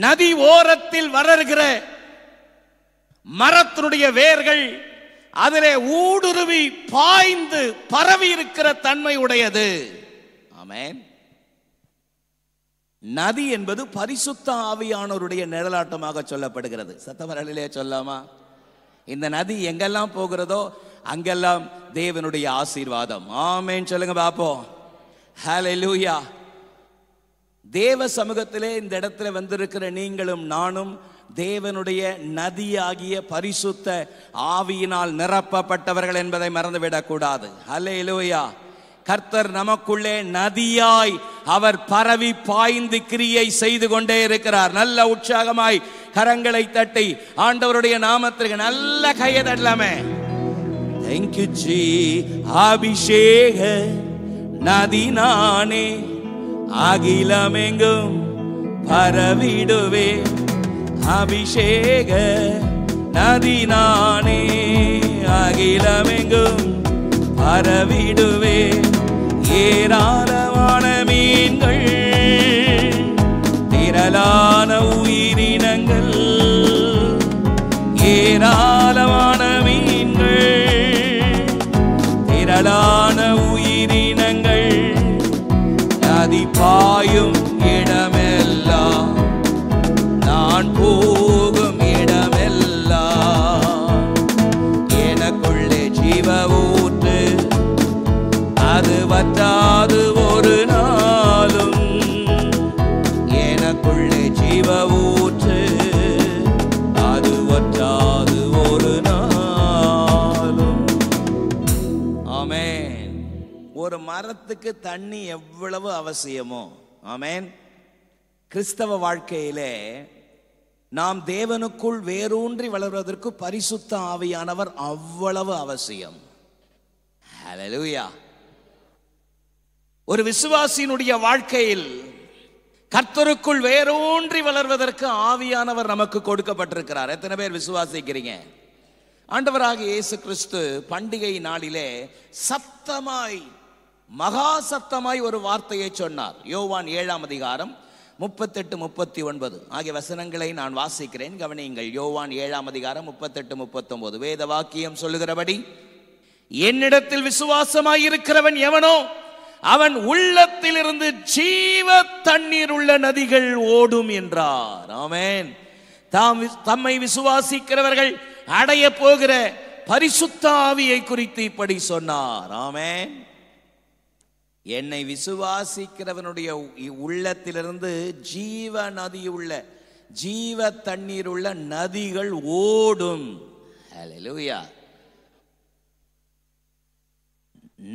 நதி ஓரத்தில் வளர்கிற மரத்தினுடைய வேர்கள் அதிலே ஊடுருவி பாய்ந்து பரவி இருக்கிற தன்மை உடையது ஆமேன் நதி என்பது பரிசுத்த ஆவியானோருடைய நிழலாட்டமாக சொல்லப்படுகிறது சத்தமரலிலே சொல்லாமா இந்த நதி எங்கெல்லாம் போகிறதோ அங்கெல்லாம் தேவனுடைய ஆசீர்வாதம் ஆமேன்னு சொல்லுங்க பாப்போம் ஹலே லூயா தேவ சமூகத்திலே இந்த இடத்துல வந்திருக்கிற நீங்களும் நானும் தேவனுடைய நதியாகிய பரிசுத்த ஆவியினால் நிரப்பப்பட்டவர்கள் என்பதை மறந்துவிடக்கூடாது ஹலே லூயா கர்த்தர் நமக்குள்ளே நதியாய் அவர் பரவி பாய்ந்து கிரியை செய்து கொண்டே இருக்கிறார் நல்ல உற்சாகமாய் கரங்களை தட்டி ஆண்டவருடைய நாமத்திற்கு நல்ல கையை கையதடலாமே தேங்க்யூ ஜி அபிஷேக நதி நானே அகிலமெங்கும் பரவிடுவே அபிஷேக நதி நானே அகிலமெங்கும் அறவிடுவே ஏராளமான மீன்கள் திரளான உயிரினங்கள் ஏரா மரத்துக்கு தண்ணி எவ்வளவு அவசியமோ ஆமேன் கிறிஸ்தவ வாழ்க்கையிலே நாம் தேவனுக்குள் வேரூன்றி வளர்வதற்கு பரிசுத்த ஆவியானவர் அவ்வளவு அவசியம் ஒரு விசுவாசியினுடைய வாழ்க்கையில் கர்த்தருக்குள் வேரூன்றி வளர்வதற்கு ஆவியானவர் நமக்கு கொடுக்கப்பட்டிருக்கிறார் எத்தனை பேர் விசுவாசிக்கிறீங்க ஆண்டவராக இயேசு கிறிஸ்து பண்டிகை நாளிலே சத்தமாய் மகா சத்தமாய் ஒரு வார்த்தையை சொன்னார் யோவான் ஏழாம் அதிகாரம் முப்பத்தெட்டு முப்பத்தி ஒன்பது ஆகிய வசனங்களை நான் வாசிக்கிறேன் கவனியுங்கள் யோவான் ஏழாம் அதிகாரம் முப்பத்தெட்டு முப்பத்தொன்பது வேத வாக்கியம் சொல்லுகிறபடி என்னிடத்தில் விசுவாசமாய் இருக்கிறவன் எவனோ அவன் உள்ளத்திலிருந்து ஜீவ தண்ணீர் உள்ள நதிகள் ஓடும் என்றார் ஆமேன் தாம் தம்மை விசுவாசிக்கிறவர்கள் அடைய போகிற பரிசுத்த ஆவியை குறித்து இப்படி சொன்னார் ஆமேன் என்னை விசுவாசிக்கிறவனுடைய உள்ளத்திலிருந்து ஜீவ நதி உள்ள ஜீவ தண்ணீர் உள்ள நதிகள் ஓடும் ஹலலூயா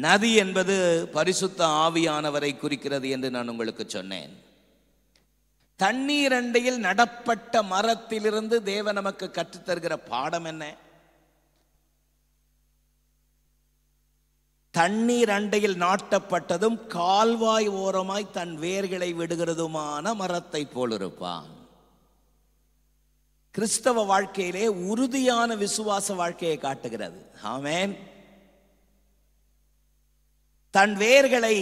நதி என்பது பரிசுத்த ஆவியானவரை குறிக்கிறது என்று நான் உங்களுக்கு சொன்னேன் தண்ணீர் அண்டையில் நடப்பட்ட மரத்திலிருந்து தேவ நமக்கு கற்றுத்தருகிற பாடம் என்ன தண்ணீர் அண்டையில் நாட்டப்பட்டதும் கால்வாய் ஓரமாய் தன் வேர்களை விடுகிறதுமான மரத்தை போல் இருப்பான் கிறிஸ்தவ வாழ்க்கையிலே உறுதியான விசுவாச வாழ்க்கையை காட்டுகிறது ஆமேன் தன் வேர்களை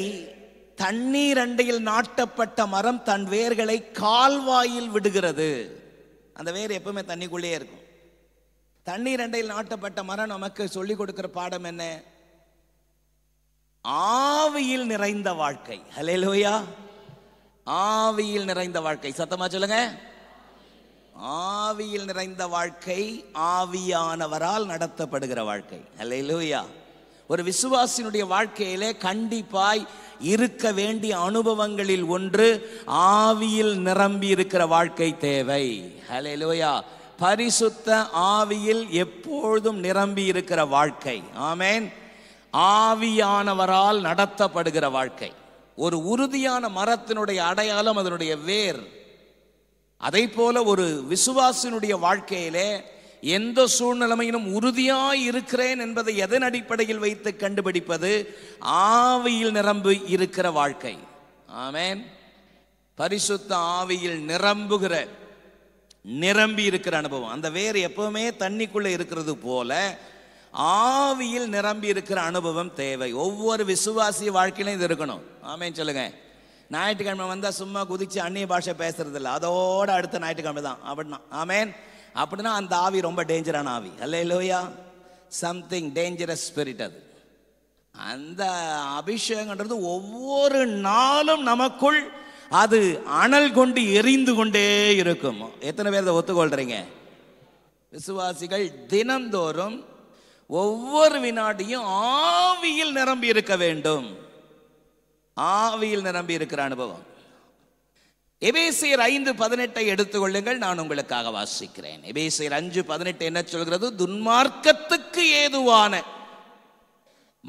தண்ணீர் அண்டையில் நாட்டப்பட்ட மரம் தன் வேர்களை கால்வாயில் விடுகிறது அந்த வேர் எப்பவுமே தண்ணிக்குள்ளேயே இருக்கும் தண்ணீர் அண்டையில் நாட்டப்பட்ட மரம் நமக்கு சொல்லிக் கொடுக்கிற பாடம் என்ன ஆவியில் நிறைந்த வாழ்க்கை ஹலே லோயா ஆவியில் நிறைந்த வாழ்க்கை சத்தமா சொல்லுங்க ஆவியில் நிறைந்த வாழ்க்கை ஆவியானவரால் நடத்தப்படுகிற வாழ்க்கை ஹலே லோயா ஒரு விசுவாசினுடைய வாழ்க்கையிலே கண்டிப்பாய் இருக்க வேண்டிய அனுபவங்களில் ஒன்று ஆவியில் நிரம்பி இருக்கிற வாழ்க்கை தேவை ஹலே லோயா பரிசுத்த ஆவியில் எப்பொழுதும் நிரம்பி இருக்கிற வாழ்க்கை ஆமேன் ஆவியானவரால் நடத்தப்படுகிற வாழ்க்கை ஒரு உறுதியான மரத்தினுடைய அடையாளம் அதனுடைய வேர் அதை போல ஒரு விசுவாசினுடைய வாழ்க்கையிலே எந்த சூழ்நிலைமையிலும் உறுதியாய் இருக்கிறேன் என்பதை எதன் அடிப்படையில் வைத்து கண்டுபிடிப்பது ஆவியில் நிரம்பு இருக்கிற வாழ்க்கை ஆமேன் பரிசுத்த ஆவியில் நிரம்புகிற நிரம்பி இருக்கிற அனுபவம் அந்த வேர் எப்பவுமே தண்ணிக்குள்ளே இருக்கிறது போல ஆவியில் நிரம்பி இருக்கிற அனுபவம் தேவை ஒவ்வொரு விசுவாசி வாழ்க்கையிலும் இது இருக்கணும் ஆமேன்னு சொல்லுங்க ஞாயிற்றுக்கிழமை வந்தால் சும்மா குதிச்சு அந்நிய பாஷை இல்லை அதோட அடுத்த ஞாயிற்றுக்கிழமை தான் அப்படின்னா ஆமேன் அப்படின்னா அந்த ஆவி ரொம்ப டேஞ்சரான ஆவி அல்ல இல்லையா சம்திங் டேஞ்சரஸ் ஸ்பிரிட் அது அந்த அபிஷேகன்றது ஒவ்வொரு நாளும் நமக்குள் அது அனல் கொண்டு எரிந்து கொண்டே இருக்கும் எத்தனை பேர் இதை ஒத்துக்கொள்றீங்க விசுவாசிகள் தினந்தோறும் ஒவ்வொரு வினாடியும் ஆவியில் நிரம்பி இருக்க வேண்டும் ஆவியில் நிரம்பி இருக்கிற அனுபவம் எபேசியர் ஐந்து பதினெட்டை எடுத்துக்கொள்ளுங்கள் நான் உங்களுக்காக வாசிக்கிறேன் எபேசியர் அஞ்சு பதினெட்டு என்ன சொல்கிறது துன்மார்க்கத்துக்கு ஏதுவான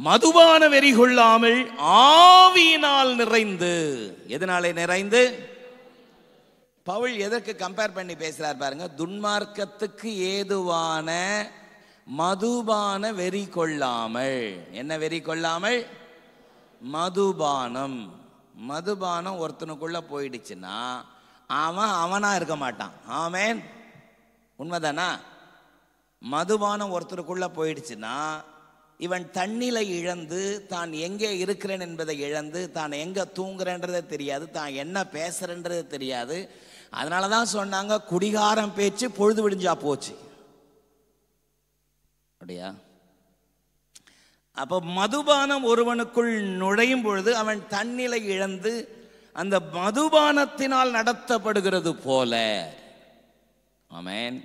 மதுபான வெறி கொள்ளாமல் ஆவியினால் நிறைந்து எதனாலே நிறைந்து பவுல் எதற்கு கம்பேர் பண்ணி பேசுறார் பாருங்க துன்மார்க்கத்துக்கு ஏதுவான மதுபான வெறி கொள்ளாமல் என்ன வெறி கொள்ளாமல் மதுபானம் மதுபானம் ஒருத்தனுக்குள்ள போயிடுச்சுன்னா அவன் அவனா இருக்க மாட்டான் ஆமேன் உண்மைதானா மதுபானம் ஒருத்தருக்குள்ள போயிடுச்சுன்னா இவன் தண்ணில இழந்து தான் எங்கே இருக்கிறேன் என்பதை இழந்து தான் எங்கே தூங்குறேன்றதே தெரியாது தான் என்ன பேசுறேன்றதே தெரியாது அதனால தான் சொன்னாங்க குடிகாரம் பேச்சு பொழுது விடிஞ்சா போச்சு அப்படியா அப்போ மதுபானம் ஒருவனுக்குள் நுழையும் பொழுது அவன் தன்னிலை இழந்து அந்த மதுபானத்தினால் நடத்தப்படுகிறது போல ஆமேன்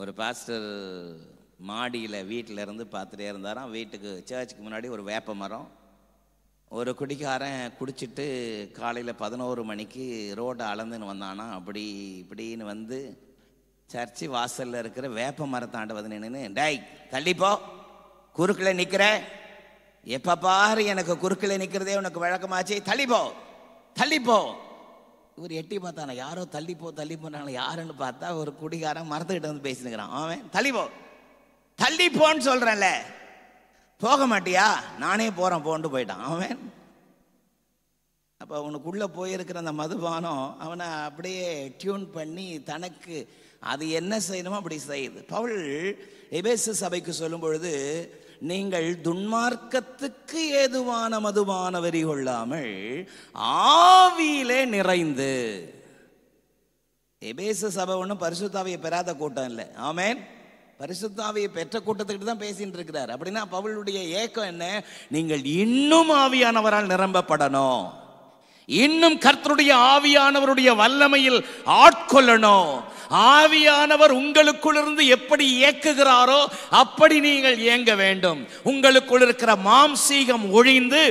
ஒரு பாஸ்டர் மாடியில் வீட்டில் இருந்து பார்த்துட்டே இருந்தாராம் வீட்டுக்கு சர்ச்சுக்கு முன்னாடி ஒரு வேப்ப மரம் ஒரு குடிக்காரன் குடிச்சிட்டு காலையில் பதினோரு மணிக்கு ரோட்டை அளந்துன்னு வந்தானா அப்படி இப்படின்னு வந்து சர்ச்சு வாசலில் இருக்கிற வேப்ப மரத்தை ஆண்டவது நின்று டேய் தள்ளிப்போ குறுக்கில் நிற்கிற எப்போ பாரு எனக்கு குறுக்கில் நிற்கிறதே உனக்கு வழக்கமாச்சு தள்ளிப்போ தள்ளிப்போ இவர் எட்டி பார்த்தானா யாரோ தள்ளிப்போ தள்ளி போனாங்க யாருன்னு பார்த்தா ஒரு குடிகாரன் மரத்துக்கிட்ட வந்து பேசினுக்கிறான் அவன் தள்ளிப்போ தள்ளி போன்னு சொல்கிறேன்ல போக மாட்டியா நானே போகிறேன் போன்ட்டு போயிட்டான் அவன் அப்போ அவனுக்குள்ளே போயிருக்கிற அந்த மதுபானம் அவனை அப்படியே டியூன் பண்ணி தனக்கு அது என்ன செய்யணுமோ அப்படி செய்யுது பவுல் எபேச சபைக்கு சொல்லும் பொழுது நீங்கள் துன்மார்க்கத்துக்கு ஏதுவான மதுவான வரி கொள்ளாமல் ஆவியிலே நிறைந்து எபேச சபை ஒன்றும் பரிசுத்தாவியை பெறாத கூட்டம் இல்லை ஆமேன் பரிசுத்தாவியை பெற்ற கூட்டத்துக்கிட்ட தான் பேசிட்டு இருக்கிறார் அப்படின்னா பவுளுடைய ஏக்கம் என்ன நீங்கள் இன்னும் ஆவியானவரால் நிரம்பப்படணும் இன்னும் கர்த்தருடைய ஆவியானவருடைய வல்லமையில் ஆட்கொள்ளணும் ஆவியானவர் உங்களுக்குள்ளிருந்து எப்படி இயக்குகிறாரோ அப்படி நீங்கள் இயங்க வேண்டும் உங்களுக்குள் இருக்கிற மாம்சீகம் ஒழிந்து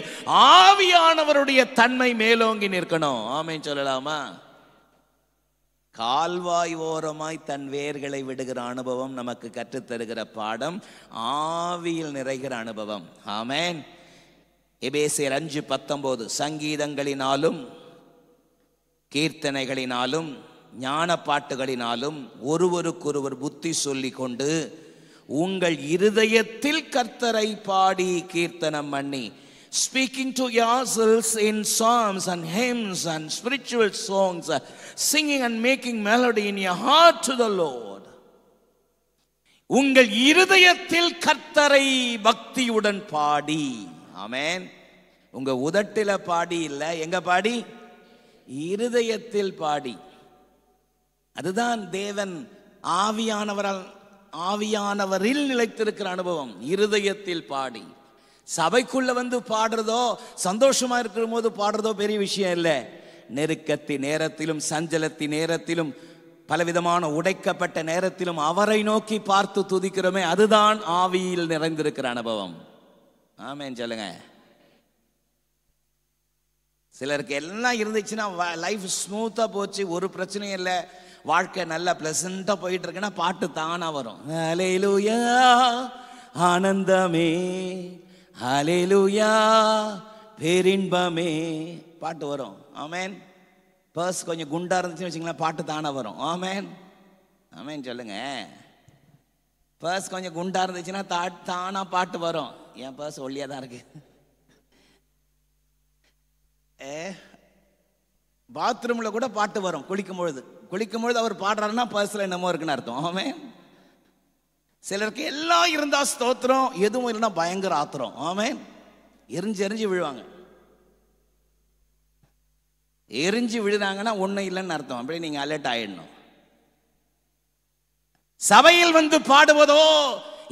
ஆவியானவருடைய தன்மை மேலோங்கி நிற்கணும் ஆமே சொல்லலாமா கால்வாய் ஓரமாய் தன் வேர்களை விடுகிற அனுபவம் நமக்கு கற்றுத்தருகிற பாடம் ஆவியில் நிறைகிற அனுபவம் ஆமேன் எபேசியர் அஞ்சு பத்தொம்போது சங்கீதங்களினாலும் கீர்த்தனைகளினாலும் ஞான பாட்டுகளினாலும் ஒருவருக்கொருவர் புத்தி சொல்லி கொண்டு உங்கள் இருதயத்தில் கர்த்தரை பாடி கீர்த்தனம் பண்ணி speaking to yourselves in songs and hymns and spiritual songs singing and making melody in your heart to the Lord உங்கள் இருதயத்தில் கர்த்தரை பக்தியுடன் பாடி ஆமேன் உங்க உதட்டில பாடி இல்லை எங்க பாடி இருதயத்தில் பாடி அதுதான் தேவன் ஆவியானவரால் ஆவியானவரில் நிலைத்திருக்கிற அனுபவம் இருதயத்தில் பாடி சபைக்குள்ள வந்து பாடுறதோ சந்தோஷமா இருக்கிற போது பாடுறதோ பெரிய விஷயம் இல்லை நெருக்கத்தி நேரத்திலும் சஞ்சலத்தி நேரத்திலும் பலவிதமான உடைக்கப்பட்ட நேரத்திலும் அவரை நோக்கி பார்த்து துதிக்கிறோமே அதுதான் ஆவியில் நிறைந்திருக்கிற அனுபவம் ஆமேன் சொல்லுங்க சிலருக்கு எல்லாம் இருந்துச்சுன்னா லைஃப் ஸ்மூத்தாக போச்சு ஒரு பிரச்சனையும் இல்லை வாழ்க்கை நல்லா பிளசண்டா போயிட்டு இருக்குன்னா பாட்டு தானாக வரும் அலையிலுயா ஆனந்தமே அலையிலுயா பேரின்பமே பாட்டு வரும் ஆமேன் பர்ஸ் கொஞ்சம் குண்டாக இருந்துச்சுன்னு வச்சுங்களேன் பாட்டு தானா வரும் ஆமேன் ஆமேன் சொல்லுங்க பர்ஸ் கொஞ்சம் குண்டாக இருந்துச்சுன்னா தா தானாக பாட்டு வரும் என் பர்ஸ் ஒல்லியாக தான் இருக்கு பாத்ரூமில் கூட பாட்டு வரும் குளிக்கும் பொழுது குளிக்கும் பொழுது அவர் பாடுறாருன்னா பர்ஸில் என்னமோ இருக்குன்னு அர்த்தம் ஆமே சிலருக்கு எல்லாம் இருந்தால் ஸ்தோத்திரம் எதுவும் இல்லைன்னா பயங்கர ஆத்திரம் ஆமே எரிஞ்சு எரிஞ்சு விழுவாங்க எரிஞ்சு விழுறாங்கன்னா ஒன்றும் இல்லைன்னு அர்த்தம் அப்படியே நீங்கள் அலர்ட் ஆயிடணும் சபையில் வந்து பாடுவதோ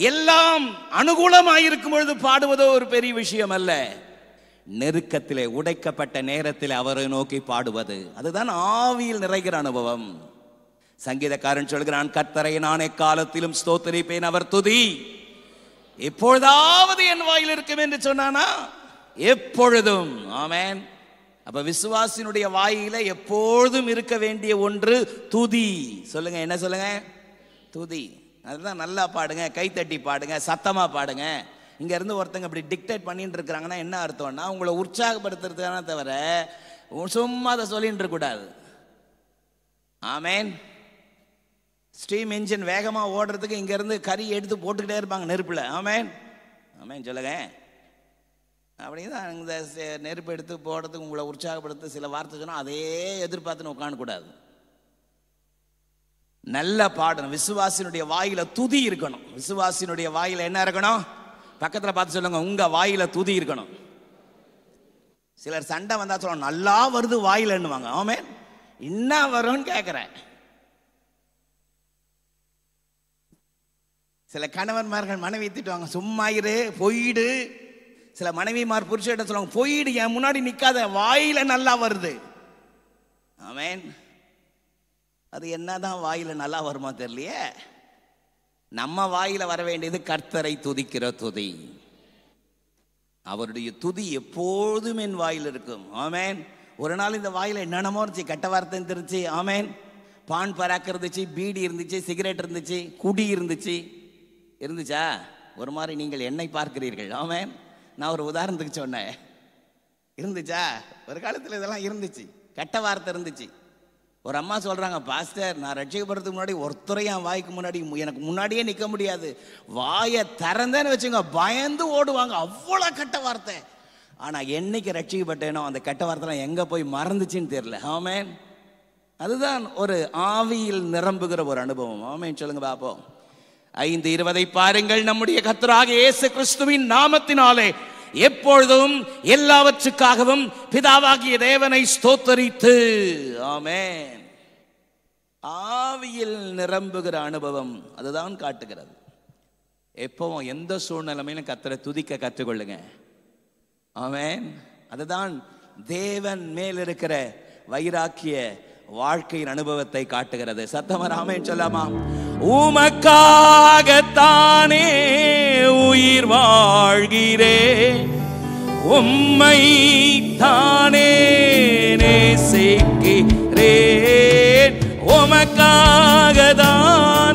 எல்லாம் அனுகூலமாயிருக்கும் பொழுது பாடுவதோ ஒரு பெரிய விஷயம் அல்ல நெருக்கத்திலே உடைக்கப்பட்ட நேரத்தில் அவரை நோக்கி பாடுவது அதுதான் ஆவியில் நிறைகிற அனுபவம் சங்கீதக்காரன் சொல்கிறான் கத்தரை நான் எக்காலத்திலும் ஸ்தோத்தரிப்பேன் அவர் துதி எப்பொழுதாவது என் வாயில் இருக்கும் என்று சொன்னானா எப்பொழுதும் ஆமேன் அப்ப விசுவாசினுடைய வாயில எப்பொழுதும் இருக்க வேண்டிய ஒன்று துதி சொல்லுங்க என்ன சொல்லுங்க துதி அதுதான் நல்லா பாடுங்க கைத்தட்டி பாடுங்க சத்தமாக பாடுங்க இங்கேருந்து ஒருத்தங்க இப்படி டிக்டேட் பண்ணிட்டு இருக்கிறாங்கன்னா என்ன அர்த்தம்னா உங்களை உற்சாகப்படுத்துறதுக்கான தவிர சும்மா அதை சொல்லிட்டு இருக்கூடாது ஆமேன் ஸ்டீம் இன்ஜின் வேகமாக ஓடுறதுக்கு இங்கேருந்து கறி எடுத்து போட்டுக்கிட்டே இருப்பாங்க நெருப்பில் ஆமேன் ஆமேன் சொல்லுங்க அப்படின்னு தான் இந்த நெருப்பு எடுத்து போடுறதுக்கு உங்களை உற்சாகப்படுத்த சில வார்த்தை சொன்னால் அதே எதிர்பார்த்துன்னு உட்காந்துக்கூடாது நல்ல பாடணும் விசுவாசினுடைய வாயில துதி இருக்கணும் விசுவாசினுடைய வாயில என்ன இருக்கணும் பக்கத்தில் பார்த்து சொல்லுங்க உங்க வாயில துதி இருக்கணும் சிலர் சண்டை வந்தா சொல்லணும் நல்லா வருது வாயில என்னுவாங்க ஆமே என்ன வரும்னு கேட்குறேன் சில கணவன்மார்கள் மனைவி திட்டுவாங்க சும்மா இரு பொய்டு சில மனைவிமார் புருஷர்கிட்ட சொல்லுவாங்க பொய்டு என் முன்னாடி நிற்காத வாயில நல்லா வருது ஆமேன் அது என்ன தான் வாயில் நல்லா வருமா தெரியலையே நம்ம வாயில் வர வேண்டியது கர்த்தரை துதிக்கிற துதி அவருடைய துதி எப்போதும் என் வாயில் இருக்கும் ஆமேன் ஒரு நாள் இந்த வாயில் என்னென்னமோ இருந்துச்சு கெட்ட வார்த்தை இருந்துருச்சு ஆமேன் பான் பராக்கு இருந்துச்சு பீடி இருந்துச்சு சிகரெட் இருந்துச்சு குடி இருந்துச்சு இருந்துச்சா ஒரு மாதிரி நீங்கள் என்னை பார்க்கிறீர்கள் ஆமேன் நான் ஒரு உதாரணத்துக்கு சொன்னேன் இருந்துச்சா ஒரு காலத்தில் இதெல்லாம் இருந்துச்சு கெட்ட வார்த்தை இருந்துச்சு ஒரு அம்மா சொல்கிறாங்க பாஸ்டர் நான் ரட்சிக்கப்படுறதுக்கு முன்னாடி ஒருத்தரை என் வாய்க்கு முன்னாடி எனக்கு முன்னாடியே நிற்க முடியாது வாயை திறந்தேன்னு வச்சுங்க பயந்து ஓடுவாங்க அவ்வளோ கட்ட வார்த்தை ஆனால் என்னைக்கு ரட்சிக்கப்பட்டேனோ அந்த கெட்ட வார்த்தைலாம் எங்கே போய் மறந்துச்சின்னு தெரியல ஆமேன் அதுதான் ஒரு ஆவியில் நிரம்புகிற ஒரு அனுபவம் ஆமேன் சொல்லுங்க பாப்போம் ஐந்து இருபதை பாருங்கள் நம்முடைய கத்தராக இயேசு கிறிஸ்துவின் நாமத்தினாலே எப்பொழுதும் எல்லாவற்றுக்காகவும் பிதாவாகிய தேவனை ஸ்தோத்தரித்து ஆமே ஆவியில் நிரம்புகிற அனுபவம் அதுதான் காட்டுகிறது எப்பவும் எந்த சூழ்நிலைமையிலும் கத்தரை துதிக்க கற்றுக்கொள்ளுங்க ஆமேன் அதுதான் தேவன் மேல் இருக்கிற வைராக்கிய வாழ்க்கையின் அனுபவத்தை காட்டுகிறது சத்தமராமே சொல்லாமா உமக்காகத்தானே உயிர் வாழ்கிறே உம்மை தானே உமக்காகதான்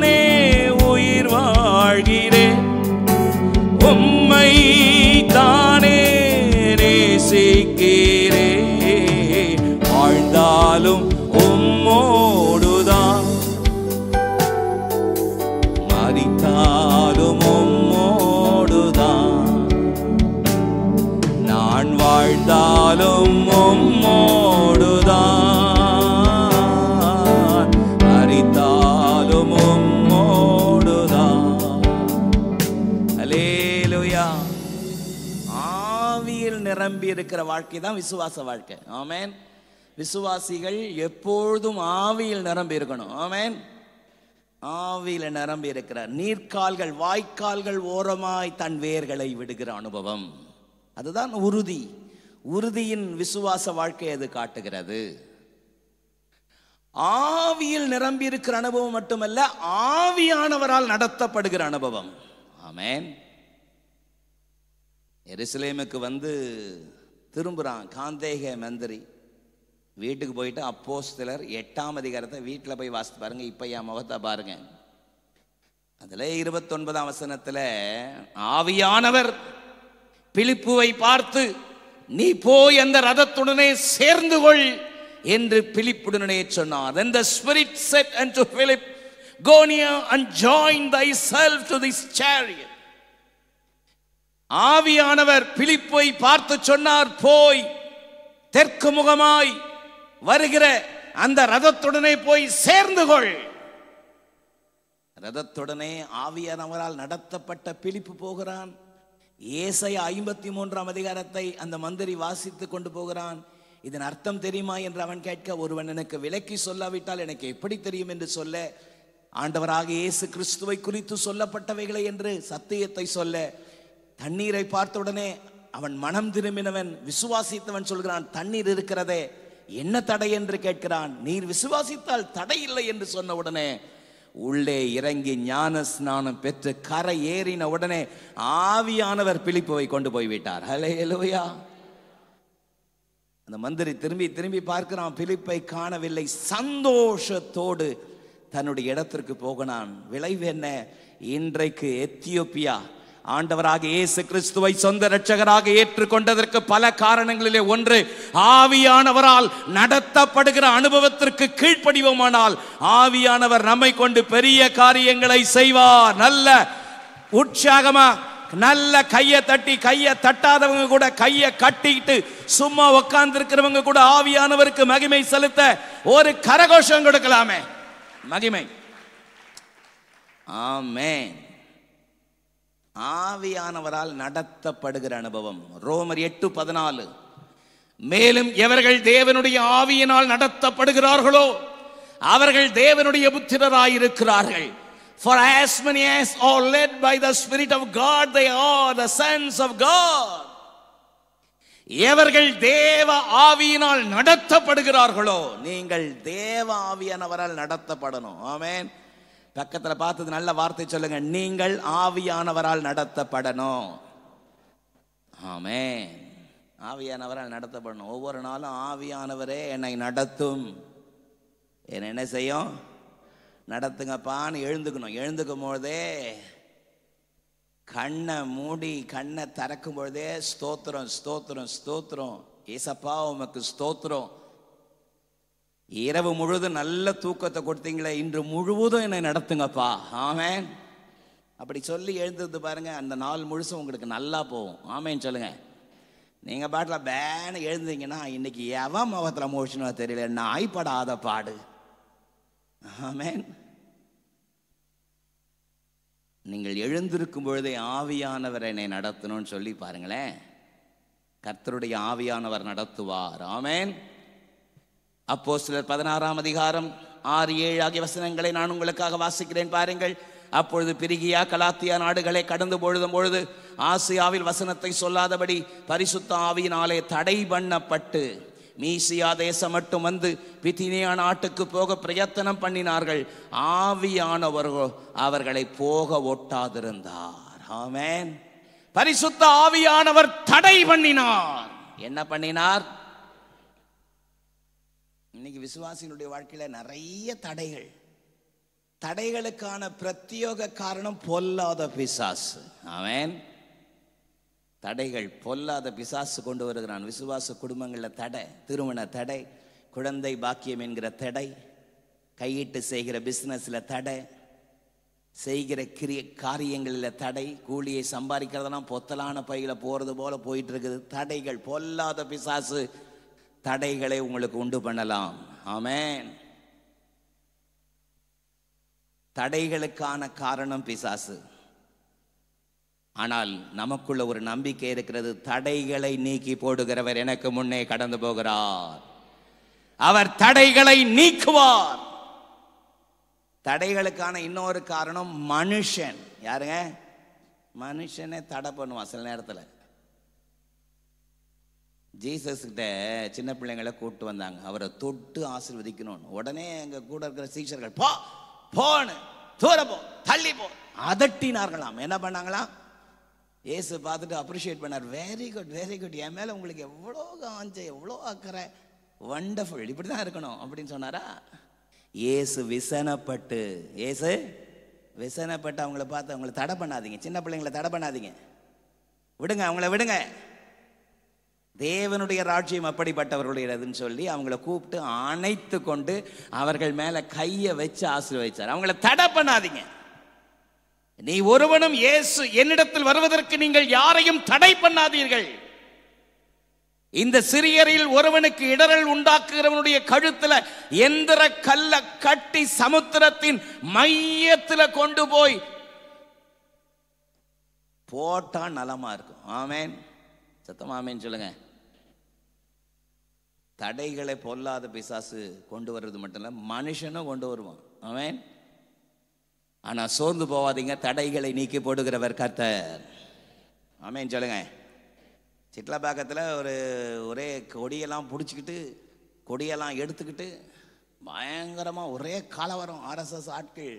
வந்தாலும் உம்மோடுதான் அறிந்தாலும் உம்மோடுதான் அலேலுயா ஆவியில் நிரம்பி இருக்கிற வாழ்க்கை தான் விசுவாச வாழ்க்கை ஆமேன் விசுவாசிகள் எப்பொழுதும் ஆவியில் நிரம்பி இருக்கணும் ஆமேன் ஆவியில் நிரம்பி இருக்கிறார் நீர்க்கால்கள் வாய்க்கால்கள் ஓரமாய் தன் வேர்களை விடுகிற அனுபவம் அதுதான் உறுதி உறுதியின் விசுவாச வாழ்க்கை அது காட்டுகிறது ஆவியில் நிரம்பி இருக்கிற அனுபவம் மட்டுமல்ல ஆவியானவரால் நடத்தப்படுகிற அனுபவம் ஆமேன் எருசலேமுக்கு வந்து திரும்புறான் காந்தேக மந்திரி வீட்டுக்கு போயிட்டு அப்போ சிலர் எட்டாம் அதிகாரத்தை வீட்டில் போய் வாசித்து பாருங்க இப்போ என் முகத்தை பாருங்க அதில் இருபத்தொன்பதாம் வசனத்தில் ஆவியானவர் பிலிப்புவை பார்த்து நீ போய் அந்த ரதத்துடனே சேர்ந்து கொள் என்று பிலிப்புடனே சொன்னார் அந்த spirit said and Philip go near and join thyself to this chariot ஆவியானவர் பிலிப்பை பார்த்து சொன்னார் போய் தெற்கு முகமாய் வருகிற அந்த ரதத்துடனே போய் சேர்ந்து கொள் ரதத்துடனே ஆவியானவரால் நடத்தப்பட்ட பிலிப்பு போகிறான் ஏசைய ஐம்பத்தி மூன்றாம் அதிகாரத்தை அந்த மந்திரி வாசித்து கொண்டு போகிறான் இதன் அர்த்தம் தெரியுமா என்று அவன் கேட்க ஒருவன் எனக்கு விலக்கி சொல்லாவிட்டால் எனக்கு எப்படி தெரியும் என்று சொல்ல ஆண்டவராக இயேசு கிறிஸ்துவை குறித்து சொல்லப்பட்டவைகளை என்று சத்தியத்தை சொல்ல தண்ணீரை பார்த்தவுடனே அவன் மனம் திரும்பினவன் விசுவாசித்தவன் சொல்கிறான் தண்ணீர் இருக்கிறதே என்ன தடை என்று கேட்கிறான் நீர் விசுவாசித்தால் தடை இல்லை என்று சொன்ன உடனே உள்ளே இறங்கி ஞான ஸ்நானம் பெற்று கரை ஏறின உடனே ஆவியானவர் பிழிப்புவை கொண்டு போய்விட்டார் ஹலே லோயா அந்த மந்திரி திரும்பி திரும்பி பார்க்கிறான் பிலிப்பை காணவில்லை சந்தோஷத்தோடு தன்னுடைய இடத்திற்கு போகினான் விளைவு என்ன இன்றைக்கு எத்தியோப்பியா ஆண்டவராக இயேசு கிறிஸ்துவை சொந்த ரட்சகராக ஏற்றுக்கொண்டதற்கு பல காரணங்களிலே ஒன்று ஆவியானவரால் நடத்தப்படுகிற அனுபவத்திற்கு கீழ்ப்படிவோமானால் ஆவியானவர் நம்மை கொண்டு பெரிய காரியங்களை செய்வார் நல்ல உற்சாகமா நல்ல கையை தட்டி கையை தட்டாதவங்க கூட கையை கட்டிட்டு சும்மா உட்கார்ந்து இருக்கிறவங்க கூட ஆவியானவருக்கு மகிமை செலுத்த ஒரு கரகோஷம் கொடுக்கலாமே மகிமை ஆமேன் ஆவியானவரால் நடத்தப்படுகிற அனுபவம் ரோமர் எட்டு பதினாலு மேலும் எவர்கள் தேவனுடைய ஆவியினால் நடத்தப்படுகிறார்களோ அவர்கள் தேவனுடைய புத்திரராயிருக்கிறார்கள் For as many as are led by the Spirit of God, they are the sons of God. எவர்கள் தேவ ஆவியினால் நடத்தப்படுகிறார்களோ நீங்கள் தேவ ஆவியானவரால் நடத்தப்படணும் ஆமேன் பக்கத்தில் பார்த்தது நல்ல வார்த்தை சொல்லுங்க நீங்கள் ஆவியானவரால் நடத்தப்படணும் ஆமே ஆவியானவரால் நடத்தப்படணும் ஒவ்வொரு நாளும் ஆவியானவரே என்னை நடத்தும் என்ன என்ன செய்யும் நடத்துங்கப்பான்னு எழுந்துக்கணும் எழுந்துக்கும் பொழுதே கண்ணை மூடி கண்ணை திறக்கும் பொழுதே ஸ்தோத்திரம் ஸ்தோத்திரம் ஸ்தோத்திரம் ஏசப்பா உமக்கு ஸ்தோத்திரம் இரவு முழுவதும் நல்ல தூக்கத்தை கொடுத்தீங்களே இன்று முழுவதும் என்னை நடத்துங்கப்பா ஆமேன் அப்படி சொல்லி எழுந்தது பாருங்க அந்த நாள் முழுசும் உங்களுக்கு நல்லா போகும் ஆமேன்னு சொல்லுங்க நீங்கள் பாட்டில் பேன எழுந்தீங்கன்னா இன்னைக்கு எவன் முகத்தில் மோஷனோ தெரியல நாய்ப்படாத பாடு ஆமேன் நீங்கள் எழுந்திருக்கும் பொழுதே ஆவியானவர் என்னை நடத்தணும்னு சொல்லி பாருங்களேன் கர்த்தருடைய ஆவியானவர் நடத்துவார் ஆமேன் அப்போ சிலர் பதினாறாம் அதிகாரம் ஆறு ஏழு ஆகிய வசனங்களை நான் உங்களுக்காக வாசிக்கிறேன் பாருங்கள் அப்பொழுது பிரிகியா கலாத்தியா நாடுகளை கடந்து பொழுதும் பொழுது ஆசியாவில் வசனத்தை சொல்லாதபடி பரிசுத்த ஆவியினாலே தடை பண்ணப்பட்டு மீசியா தேசம் மட்டும் வந்து பிதினியா நாட்டுக்கு போக பிரயத்தனம் பண்ணினார்கள் ஆவியானவர்கள் அவர்களை போக ஒட்டாதிருந்தார் ஆமேன் பரிசுத்த ஆவியானவர் தடை பண்ணினார் என்ன பண்ணினார் இன்னைக்கு விசுவாசிகளுடைய வாழ்க்கையில நிறைய தடைகள் தடைகளுக்கான பிரத்யோக காரணம் பொல்லாத பிசாசு அவன் தடைகள் பொல்லாத பிசாசு கொண்டு வருகிறான் விசுவாச குடும்பங்களில் தடை திருமண தடை குழந்தை பாக்கியம் என்கிற தடை கையிட்டு செய்கிற பிஸ்னஸில் தடை செய்கிற கிரிய காரியங்களில் தடை கூலியை சம்பாதிக்கிறதெல்லாம் பொத்தலான பையில் போகிறது போயிட்டு இருக்குது தடைகள் பொல்லாத பிசாசு தடைகளை உங்களுக்கு உண்டு பண்ணலாம் ஆமேன் தடைகளுக்கான காரணம் பிசாசு ஆனால் நமக்குள்ள ஒரு நம்பிக்கை இருக்கிறது தடைகளை நீக்கி போடுகிறவர் எனக்கு முன்னே கடந்து போகிறார் அவர் தடைகளை நீக்குவார் தடைகளுக்கான இன்னொரு காரணம் மனுஷன் யாருங்க மனுஷனே தடை பண்ணுவான் சில நேரத்தில் ஜீசஸ்கிட்ட சின்ன பிள்ளைங்களை கூப்பிட்டு வந்தாங்க அவரை தொட்டு ஆசிர்வதிக்கணும்னு உடனே எங்கள் கூட இருக்கிற சீஷர்கள் போ போன்னு தூரப்போ தள்ளி போ அதட்டினார்களாம் என்ன பண்ணாங்களாம் ஏசு பார்த்துட்டு அப்ரிஷியேட் பண்ணார் வெரி குட் வெரி குட் என் மேலே உங்களுக்கு எவ்வளோ காஞ்ச எவ்வளோ அக்கறை வண்டர்ஃபுல் இப்படி தான் இருக்கணும் அப்படின்னு சொன்னாரா ஏசு விசனப்பட்டு ஏசு விசனப்பட்டு அவங்கள பார்த்து அவங்கள தடை பண்ணாதீங்க சின்ன பிள்ளைங்கள தடை பண்ணாதீங்க விடுங்க அவங்கள விடுங்க தேவனுடைய ராஜ்யம் அப்படிப்பட்டவர்களுடையதுன்னு சொல்லி அவங்கள கூப்பிட்டு அணைத்து கொண்டு அவர்கள் மேலே கையை வச்சு ஆசீர்வதிச்சார் அவங்கள தடை பண்ணாதீங்க நீ ஒருவனும் இயேசு என்னிடத்தில் வருவதற்கு நீங்கள் யாரையும் தடை பண்ணாதீர்கள் இந்த சிறியரில் ஒருவனுக்கு இடரல் உண்டாக்குகிறவனுடைய கழுத்துல எந்திர கல்ல கட்டி சமுத்திரத்தின் மையத்தில் கொண்டு போய் போட்டா நலமா இருக்கும் ஆமேன் சத்தம் சொல்லுங்க தடைகளை பொல்லாத பிசாசு கொண்டு வர்றது மட்டும் இல்லை மனுஷனும் கொண்டு வருவான் அவன் ஆனால் சோர்ந்து போவாதீங்க தடைகளை நீக்கி போடுகிறவர் கர்த்தர் ஆமேன்னு சொல்லுங்க சிட்லாபாக்கத்தில் ஒரு ஒரே கொடியெல்லாம் பிடிச்சிக்கிட்டு கொடியெல்லாம் எடுத்துக்கிட்டு பயங்கரமாக ஒரே கலவரம் ஆர்எஸ்எஸ் ஆட்கள்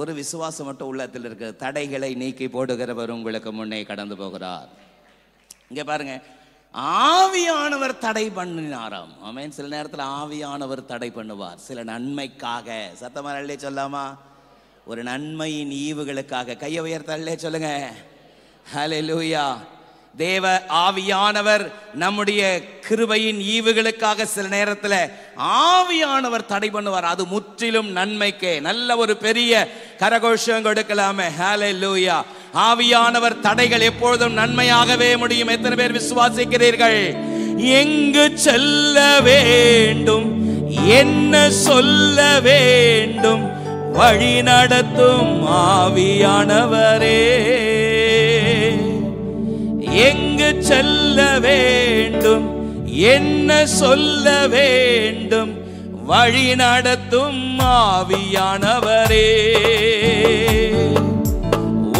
ஒரு விசுவாசம் மட்டும் உள்ளத்தில் இருக்க தடைகளை நீக்கி போடுகிறவர் உங்களுக்கு முன்னே கடந்து போகிறார் இங்கே பாருங்க ஆவியானவர் தடை பண்ணினாராம் அமேன் சில நேரத்தில் ஆவியானவர் தடை பண்ணுவார் சில நன்மைக்காக சத்தமாக நல்லே சொல்லாமா ஒரு நன்மையின் ஈவுகளுக்காக கையை உயர்த்தல்லே சொல்லுங்க ஹலே லூயா தேவ ஆவியானவர் நம்முடைய கிருபையின் ஈவுகளுக்காக சில நேரத்தில் ஆவியானவர் தடை பண்ணுவார் அது முற்றிலும் நன்மைக்கே நல்ல ஒரு பெரிய கரகோஷம் கொடுக்கலாமே ஹேலே லூயா ஆவியானவர் தடைகள் எப்பொழுதும் நன்மையாகவே முடியும் எத்தனை பேர் விசுவாசிக்கிறீர்கள் எங்கு செல்ல வேண்டும் என்ன சொல்ல வேண்டும் வழி நடத்தும் ஆவியானவரே எங்கு செல்ல வேண்டும் என்ன சொல்ல வேண்டும் வழி நடத்தும் ஆவியானவரே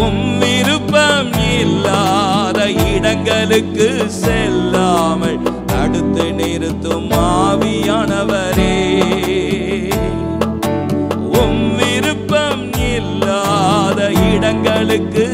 உம் விருப்பம் இல்லாத இடங்களுக்கு செல்லாமல் தடுத்து நிறுத்தும் ஆவியானவரே உம் விருப்பம் இல்லாத இடங்களுக்கு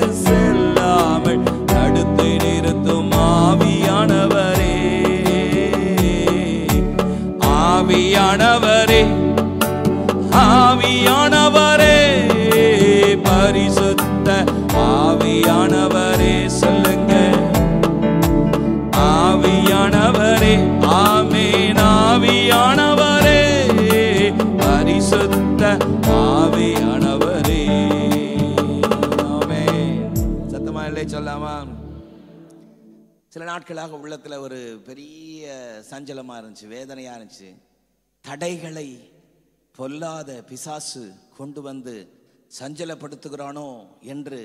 நாட்களாக உள்ளத்தில் ஒரு பெரிய சஞ்சலமாக இருந்துச்சு வேதனையாக இருந்துச்சு தடைகளை பொல்லாத பிசாசு கொண்டு வந்து சஞ்சலப்படுத்துகிறானோ என்று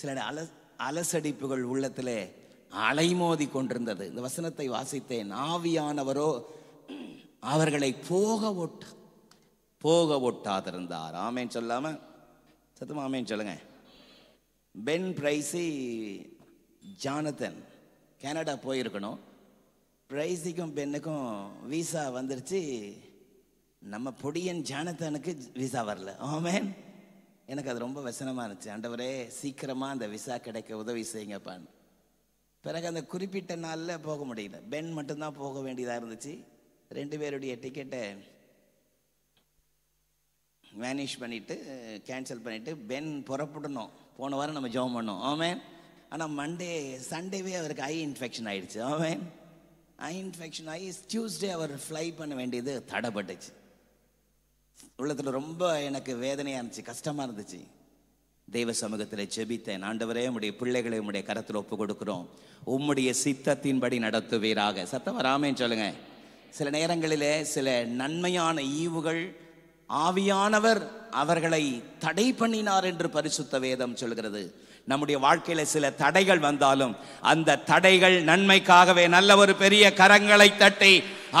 சில அல அலசடிப்புகள் உள்ளத்தில் அலைமோதி கொண்டிருந்தது இந்த வசனத்தை வாசித்தேன் ஆவியானவரோ அவர்களை போக ஒட்ட போக ஒட்டாதிருந்தார் ஆமேன் சொல்லாமல் சத்தமாக ஆமேன்னு சொல்லுங்க பென் பிரைஸி ஜானதன் கனடா போயிருக்கணும் பிரைஸிக்கும் பெண்ணுக்கும் விசா வந்துருச்சு நம்ம பொடியன் ஜானத்தனுக்கு விசா வரல ஆமேன் எனக்கு அது ரொம்ப வசனமாக இருந்துச்சு அண்டவரே சீக்கிரமாக அந்த விசா கிடைக்க உதவி செய்யுங்கப்பான்னு பிறகு அந்த குறிப்பிட்ட நாளில் போக முடியல பென் மட்டும்தான் போக வேண்டியதாக இருந்துச்சு ரெண்டு பேருடைய டிக்கெட்டை மேனேஜ் பண்ணிவிட்டு கேன்சல் பண்ணிவிட்டு பென் புறப்படணும் போன வாரம் நம்ம ஜோம் பண்ணோம் ஆமேன் ஆனால் மண்டே சண்டேவே அவருக்கு ஐ இன்ஃபெக்ஷன் ஆகிடுச்சு அவன் ஐ இன்ஃபெக்ஷன் ஆகி டியூஸ்டே அவர் ஃப்ளை பண்ண வேண்டியது தடைப்பட்டுச்சு உள்ளத்தில் ரொம்ப எனக்கு வேதனையாக இருந்துச்சு கஷ்டமாக இருந்துச்சு தெய்வ சமூகத்தில் ஜெபித்தேன் ஆண்டவரே உடைய பிள்ளைகளை உடைய கரத்தில் ஒப்பு கொடுக்குறோம் உம்முடைய சித்தத்தின்படி நடத்துவீராக சத்தம் வராமேன்னு சொல்லுங்க சில நேரங்களிலே சில நன்மையான ஈவுகள் ஆவியானவர் அவர்களை தடை பண்ணினார் என்று பரிசுத்த வேதம் சொல்கிறது நம்முடைய வாழ்க்கையில சில தடைகள் வந்தாலும் அந்த தடைகள் நன்மைக்காகவே நல்ல ஒரு பெரிய கரங்களை தட்டி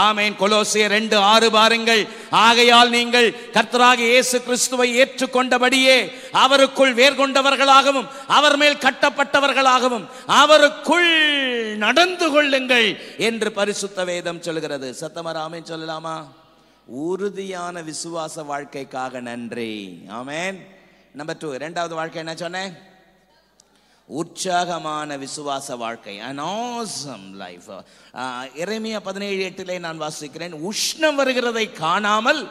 ஆமேன் கொலோசிய ரெண்டு ஆறு பாருங்கள் ஆகையால் நீங்கள் கர்த்தராக இயேசு கிறிஸ்துவை ஏற்றுக்கொண்டபடியே அவருக்குள் வேர்கொண்டவர்களாகவும் அவர் மேல் கட்டப்பட்டவர்களாகவும் அவருக்குள் நடந்து கொள்ளுங்கள் என்று பரிசுத்த வேதம் சொல்கிறது சத்தமராமே சொல்லலாமா உறுதியான விசுவாச வாழ்க்கைக்காக நன்றி ஆமேன் நம்பர் டூ இரண்டாவது வாழ்க்கை என்ன சொன்னேன் உற்சாகமான விசுவாச வாழ்க்கை அன் லைஃப் இறைமைய பதினேழு எட்டிலே நான் வாசிக்கிறேன் உஷ்ணம் வருகிறதை காணாமல்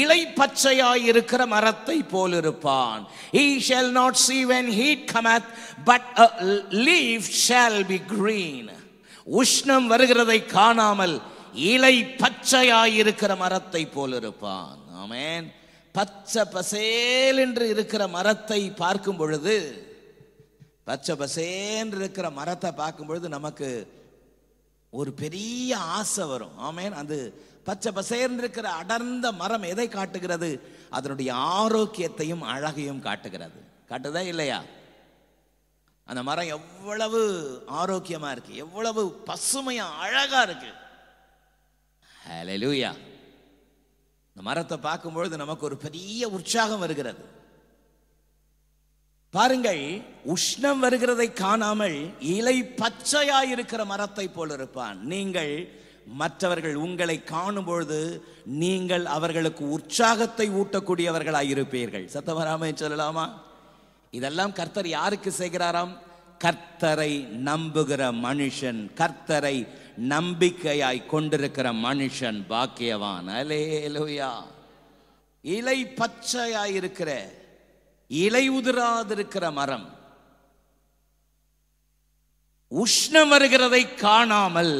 இலை பச்சையாய் இருக்கிற மரத்தை போல் இருப்பான் he shall not see when heat cometh but a leaf shall உஷ்ணம் வருகிறதை காணாமல் இலை பச்சையாய் இருக்கிற மரத்தை போல் இருப்பான் ஆமேன் பச்சை பசேல் என்று இருக்கிற மரத்தை பார்க்கும் பொழுது பச்சை பசேன் இருக்கிற மரத்தை பார்க்கும்பொழுது நமக்கு ஒரு பெரிய ஆசை வரும் ஆமேன் அது பச்சை பசேர்ந்து இருக்கிற அடர்ந்த மரம் எதை காட்டுகிறது அதனுடைய ஆரோக்கியத்தையும் அழகையும் காட்டுகிறது காட்டுதா இல்லையா அந்த மரம் எவ்வளவு ஆரோக்கியமா இருக்கு எவ்வளவு பசுமையா அழகா இருக்கு இந்த மரத்தை பார்க்கும்பொழுது நமக்கு ஒரு பெரிய உற்சாகம் வருகிறது பாருங்கள் உஷ்ணம் வருகிறதை காணாமல் இலை பச்சையாய் இருக்கிற மரத்தை போல் இருப்பான் நீங்கள் மற்றவர்கள் உங்களை காணும்பொழுது நீங்கள் அவர்களுக்கு உற்சாகத்தை ஊட்டக்கூடியவர்களாய் இருப்பீர்கள் சத்தமராமே சொல்லலாமா இதெல்லாம் கர்த்தர் யாருக்கு செய்கிறாராம் கர்த்தரை நம்புகிற மனுஷன் கர்த்தரை நம்பிக்கையாய் கொண்டிருக்கிற மனுஷன் பாக்கியவான் அலே லோயா இலை பச்சையாய் இருக்கிற இலை உதிராதிருக்கிற மரம் உஷ்ணம் வருகிறதை காணாமல்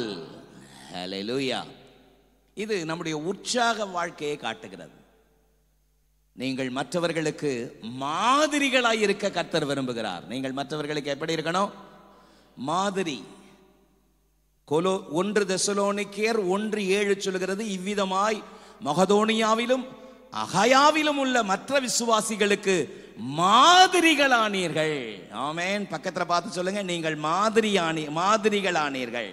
இது நம்முடைய உற்சாக வாழ்க்கையை காட்டுகிறது நீங்கள் மற்றவர்களுக்கு மாதிரிகளாய் இருக்க கர்த்தர் விரும்புகிறார் நீங்கள் மற்றவர்களுக்கு எப்படி இருக்கணும் மாதிரி கொலோ ஒன்று தெசலோனிக்கேர் ஒன்று ஏழு சொல்கிறது இவ்விதமாய் மகதோனியாவிலும் அகயாவிலும் உள்ள மற்ற விசுவாசிகளுக்கு மாதிரிகளானீர்கள் ஆமேன் பக்கத்தில் பார்த்து சொல்லுங்க நீங்கள் மாதிரியானி மாதிரிகளானீர்கள்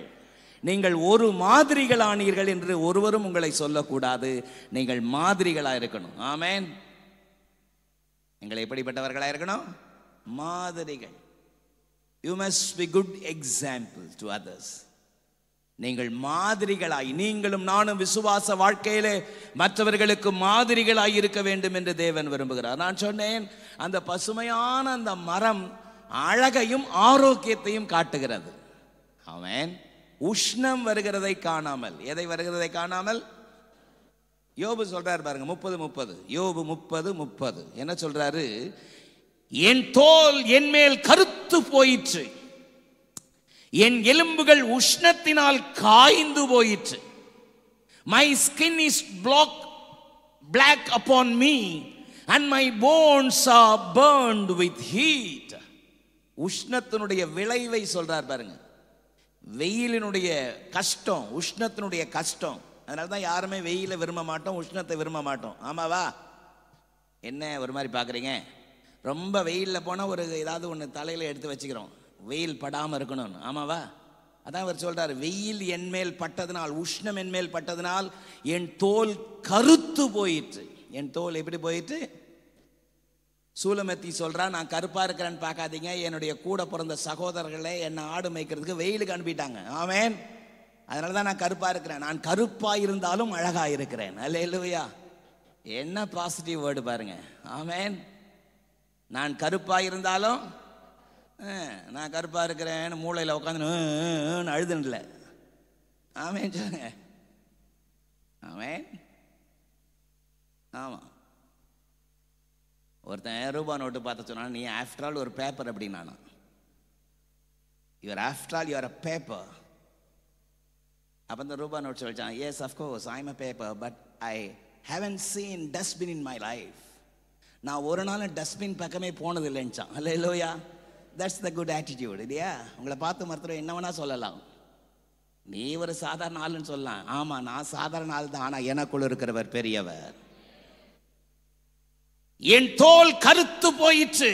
நீங்கள் ஒரு மாதிரிகளானீர்கள் என்று ஒருவரும் உங்களை சொல்லக்கூடாது நீங்கள் மாதிரிகளாக இருக்கணும் ஆமேன் நீங்கள் எப்படிப்பட்டவர்களாக இருக்கணும் மாதிரிகள் you must be good example to others நீங்கள் மாதிரிகளாய் நீங்களும் நானும் விசுவாச வாழ்க்கையிலே மற்றவர்களுக்கு மாதிரிகளாய் இருக்க வேண்டும் என்று தேவன் விரும்புகிறார் நான் சொன்னேன் அந்த பசுமையான அந்த மரம் அழகையும் ஆரோக்கியத்தையும் காட்டுகிறது அவன் உஷ்ணம் வருகிறதை காணாமல் எதை வருகிறதை காணாமல் யோபு சொல்றாரு பாருங்க முப்பது முப்பது யோபு முப்பது முப்பது என்ன சொல்றாரு என் தோல் என் மேல் கருத்து போயிற்று என் எலும்புகள் உஷ்ணத்தினால் காய்ந்து போயிற்று my skin is black black upon me and my bones are burn with heat உஷ்ணத்தினுடைய விளைவை சொல்றார் பாருங்க வெயிலினுடைய கஷ்டம் உஷ்ணத்தினுடைய கஷ்டம் அதனால தான் யாருமே வெயில விரும்ப மாட்டோம் உஷ்ணத்தை விரும்ப மாட்டோம் ஆமாவா என்ன ஒரு மாதிரி பார்க்குறீங்க ரொம்ப வெயிலில் போனால் ஒரு ஏதாவது ஒன்று தலையில் எடுத்து வச்சுக்கிறோம் வெயில் படாமல் இருக்கணும்னு ஆமாவா அதான் அவர் சொல்கிறார் வெயில் என்மேல் பட்டதுனால் உஷ்ணம் என்மேல் பட்டதுனால் என் தோல் கருத்து போயிற்று என் தோல் எப்படி போயிட்டு சூலமத்தி சொல்கிறா நான் கருப்பாக இருக்கிறேன்னு பார்க்காதீங்க என்னுடைய கூட பிறந்த சகோதரர்களை என்னை ஆடு மேய்க்கிறதுக்கு வெயிலுக்கு அனுப்பிட்டாங்க ஆமேன் அதனால தான் நான் கருப்பாக இருக்கிறேன் நான் கருப்பாக இருந்தாலும் அழகாக இருக்கிறேன் அல்ல இல்லையா என்ன பாசிட்டிவ் வேர்டு பாருங்க ஆமேன் நான் கருப்பாக இருந்தாலும் நான் கருப்பாக இருக்கிறேன்னு மூளையில் உட்காந்துன்னு அழுதுன்ல ஆமே சொல்லுங்க ஆமேன் ஆமாம் ஒருத்தன் ரூபா நோட்டு பார்த்த சொன்னான் நீ ஆஃப்டர் ஆல் ஒரு பேப்பர் அப்படின்னா your after all your a paper அப்போ இந்த ரூபா நோட் சொல்லிச்சான் yes of course I'm a paper but I haven't seen dustbin in my life நான் ஒரு நாள் டஸ்ட்பின் பக்கமே போனது இல்லைன்ச்சான் அல்ல இல்லையா தட்ஸ் த குட் ஆட்டிடியூட் இல்லையா உங்களை பார்த்து மருத்துவம் என்ன சொல்லலாம் நீ ஒரு சாதாரண ஆள்னு சொல்லலாம் ஆமா நான் சாதாரண ஆள் தான் ஆனால் எனக்குள் இருக்கிறவர் பெரியவர் என் தோல் கருத்து போயிற்று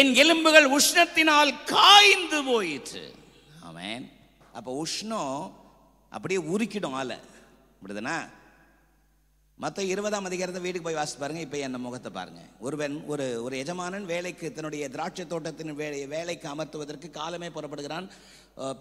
என் எலும்புகள் உஷ்ணத்தினால் காய்ந்து போயிற்று அவன் அப்போ உஷ்ணம் அப்படியே உருக்கிடும் ஆளை அப்படிதானே மற்ற இருபதாம் அதிகாரத்தை வீட்டுக்கு போய் வாசித்து பாருங்கள் இப்போ என் முகத்தை பாருங்கள் ஒருவன் ஒரு ஒரு எஜமானன் வேலைக்கு தன்னுடைய திராட்சை தோட்டத்தின் வேலை வேலைக்கு அமர்த்துவதற்கு காலமே புறப்படுகிறான்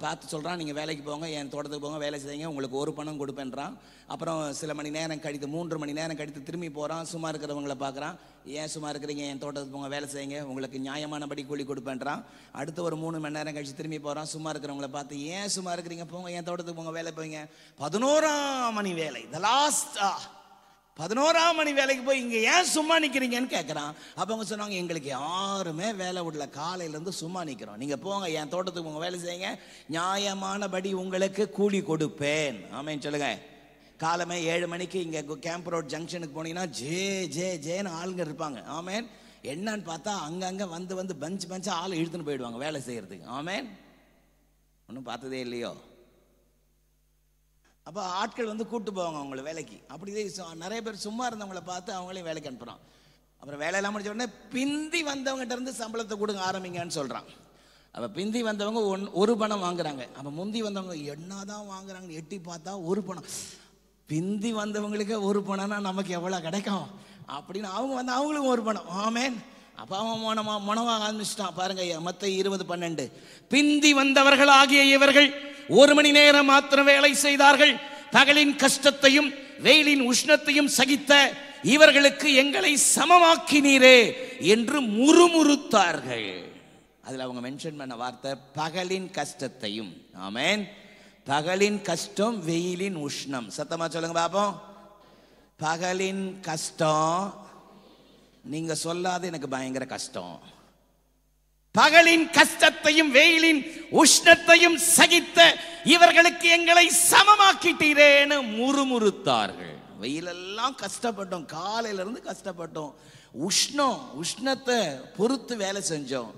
பார்த்து சொல்கிறான் நீங்கள் வேலைக்கு போங்க என் தோட்டத்துக்கு போங்க வேலை செய்யுங்க உங்களுக்கு ஒரு பணம் கொடுப்பேன்றான் அப்புறம் சில மணி நேரம் கழித்து மூன்று மணி நேரம் கழித்து திரும்பி போகிறான் சும்மா இருக்கிறவங்கள பார்க்குறான் ஏன் சும்மா இருக்கிறீங்க என் தோட்டத்துக்கு போங்க வேலை செய்யுங்க உங்களுக்கு நியாயமானபடி கூலி கொடுப்பேன்றான் அடுத்து ஒரு மூணு மணி நேரம் கழித்து திரும்பி போகிறான் சும்மா இருக்கிறவங்கள பார்த்து ஏன் சும்மா இருக்கிறீங்க போங்க என் தோட்டத்துக்கு போங்க வேலை போய்ங்க பதினோராம் மணி வேலை த லாஸ்டா பதினோராம் மணி வேலைக்கு போய் இங்கே ஏன் சும்மா நிற்கிறீங்கன்னு கேட்குறான் அப்போ அவங்க சொன்னாங்க எங்களுக்கு யாருமே வேலை விடல காலையிலேருந்து சும்மா நிற்கிறோம் நீங்கள் போங்க என் தோட்டத்துக்கு உங்கள் வேலை செய்யுங்க நியாயமானபடி உங்களுக்கு கூலி கொடுப்பேன் ஆமேன்னு சொல்லுங்கள் காலமே ஏழு மணிக்கு இங்கே கேம்ப் ரோட் ஜங்ஷனுக்கு போனீங்கன்னா ஜே ஜே ஜேன்னு ஆளுங்க இருப்பாங்க ஆமேன் என்னன்னு பார்த்தா அங்கங்கே வந்து வந்து பஞ்ச் பஞ்சு ஆள் இழுத்துன்னு போயிடுவாங்க வேலை செய்கிறதுக்கு ஆமேன் ஒன்றும் பார்த்ததே இல்லையோ அப்போ ஆட்கள் வந்து கூப்பிட்டு போவாங்க அவங்கள வேலைக்கு அப்படியே நிறைய பேர் சும்மா இருந்தவங்களை பார்த்து அவங்களையும் வேலைக்கு அனுப்புகிறான் அப்புறம் வேலை இல்லாமல் முடிச்ச உடனே பிந்தி வந்தவங்ககிட்ட இருந்து சம்பளத்தை கொடுங்க ஆரம்பிங்கன்னு சொல்கிறான் அப்போ பிந்தி வந்தவங்க ஒன் ஒரு பணம் வாங்குறாங்க அப்போ முந்தி வந்தவங்க என்ன தான் வாங்குறாங்கன்னு எட்டி பார்த்தா ஒரு பணம் பிந்தி வந்தவங்களுக்கே ஒரு பணம்னா நமக்கு எவ்வளோ கிடைக்கும் அப்படின்னு அவங்க வந்து அவங்களுக்கும் ஒரு பணம் ஆமேன் அப்போ அவன் ஆரம்பிச்சிட்டான் பாருங்க ஐயா மற்ற இருபது பன்னெண்டு பிந்தி வந்தவர்கள் ஆகிய இவர்கள் ஒரு மணி நேரம் மாத்திரம் வேலை செய்தார்கள் பகலின் கஷ்டத்தையும் வெயிலின் உஷ்ணத்தையும் சகித்த இவர்களுக்கு எங்களை சமமாக்கினீரே என்று முறுமுறுத்தார்கள் அதில் அவங்க மென்ஷன் பண்ண வார்த்தை பகலின் கஷ்டத்தையும் ஆமேன் பகலின் கஷ்டம் வெயிலின் உஷ்ணம் சத்தமா சொல்லுங்க பாப்போம் பகலின் கஷ்டம் நீங்க சொல்லாத எனக்கு பயங்கர கஷ்டம் பகலின் கஷ்டத்தையும் வெயிலின் உஷ்ணத்தையும் சகித்த இவர்களுக்கு எங்களை சமமாக்கிட்டீரேன்னு முறுமுறுத்தார்கள் வெயிலெல்லாம் கஷ்டப்பட்டோம் இருந்து கஷ்டப்பட்டோம் உஷ்ணம் உஷ்ணத்தை பொறுத்து வேலை செஞ்சோம்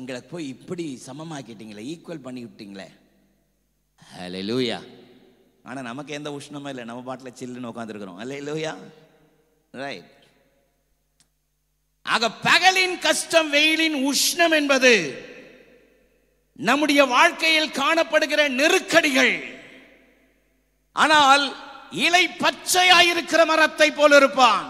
எங்களை போய் இப்படி சமமாக்கிட்டீங்களே ஈக்குவல் பண்ணி விட்டீங்களே ஹலே லூயா ஆனால் நமக்கு எந்த உஷ்ணமும் இல்லை நம்ம பாட்டில் சில்லுன்னு உட்காந்துருக்குறோம் அல்ல லூயா ரைட் ஆக பகலின் கஷ்டம் வெயிலின் உஷ்ணம் என்பது நம்முடைய வாழ்க்கையில் காணப்படுகிற நெருக்கடிகள் ஆனால் இலை பச்சையாயிருக்கிற மரத்தை போல் இருப்பான்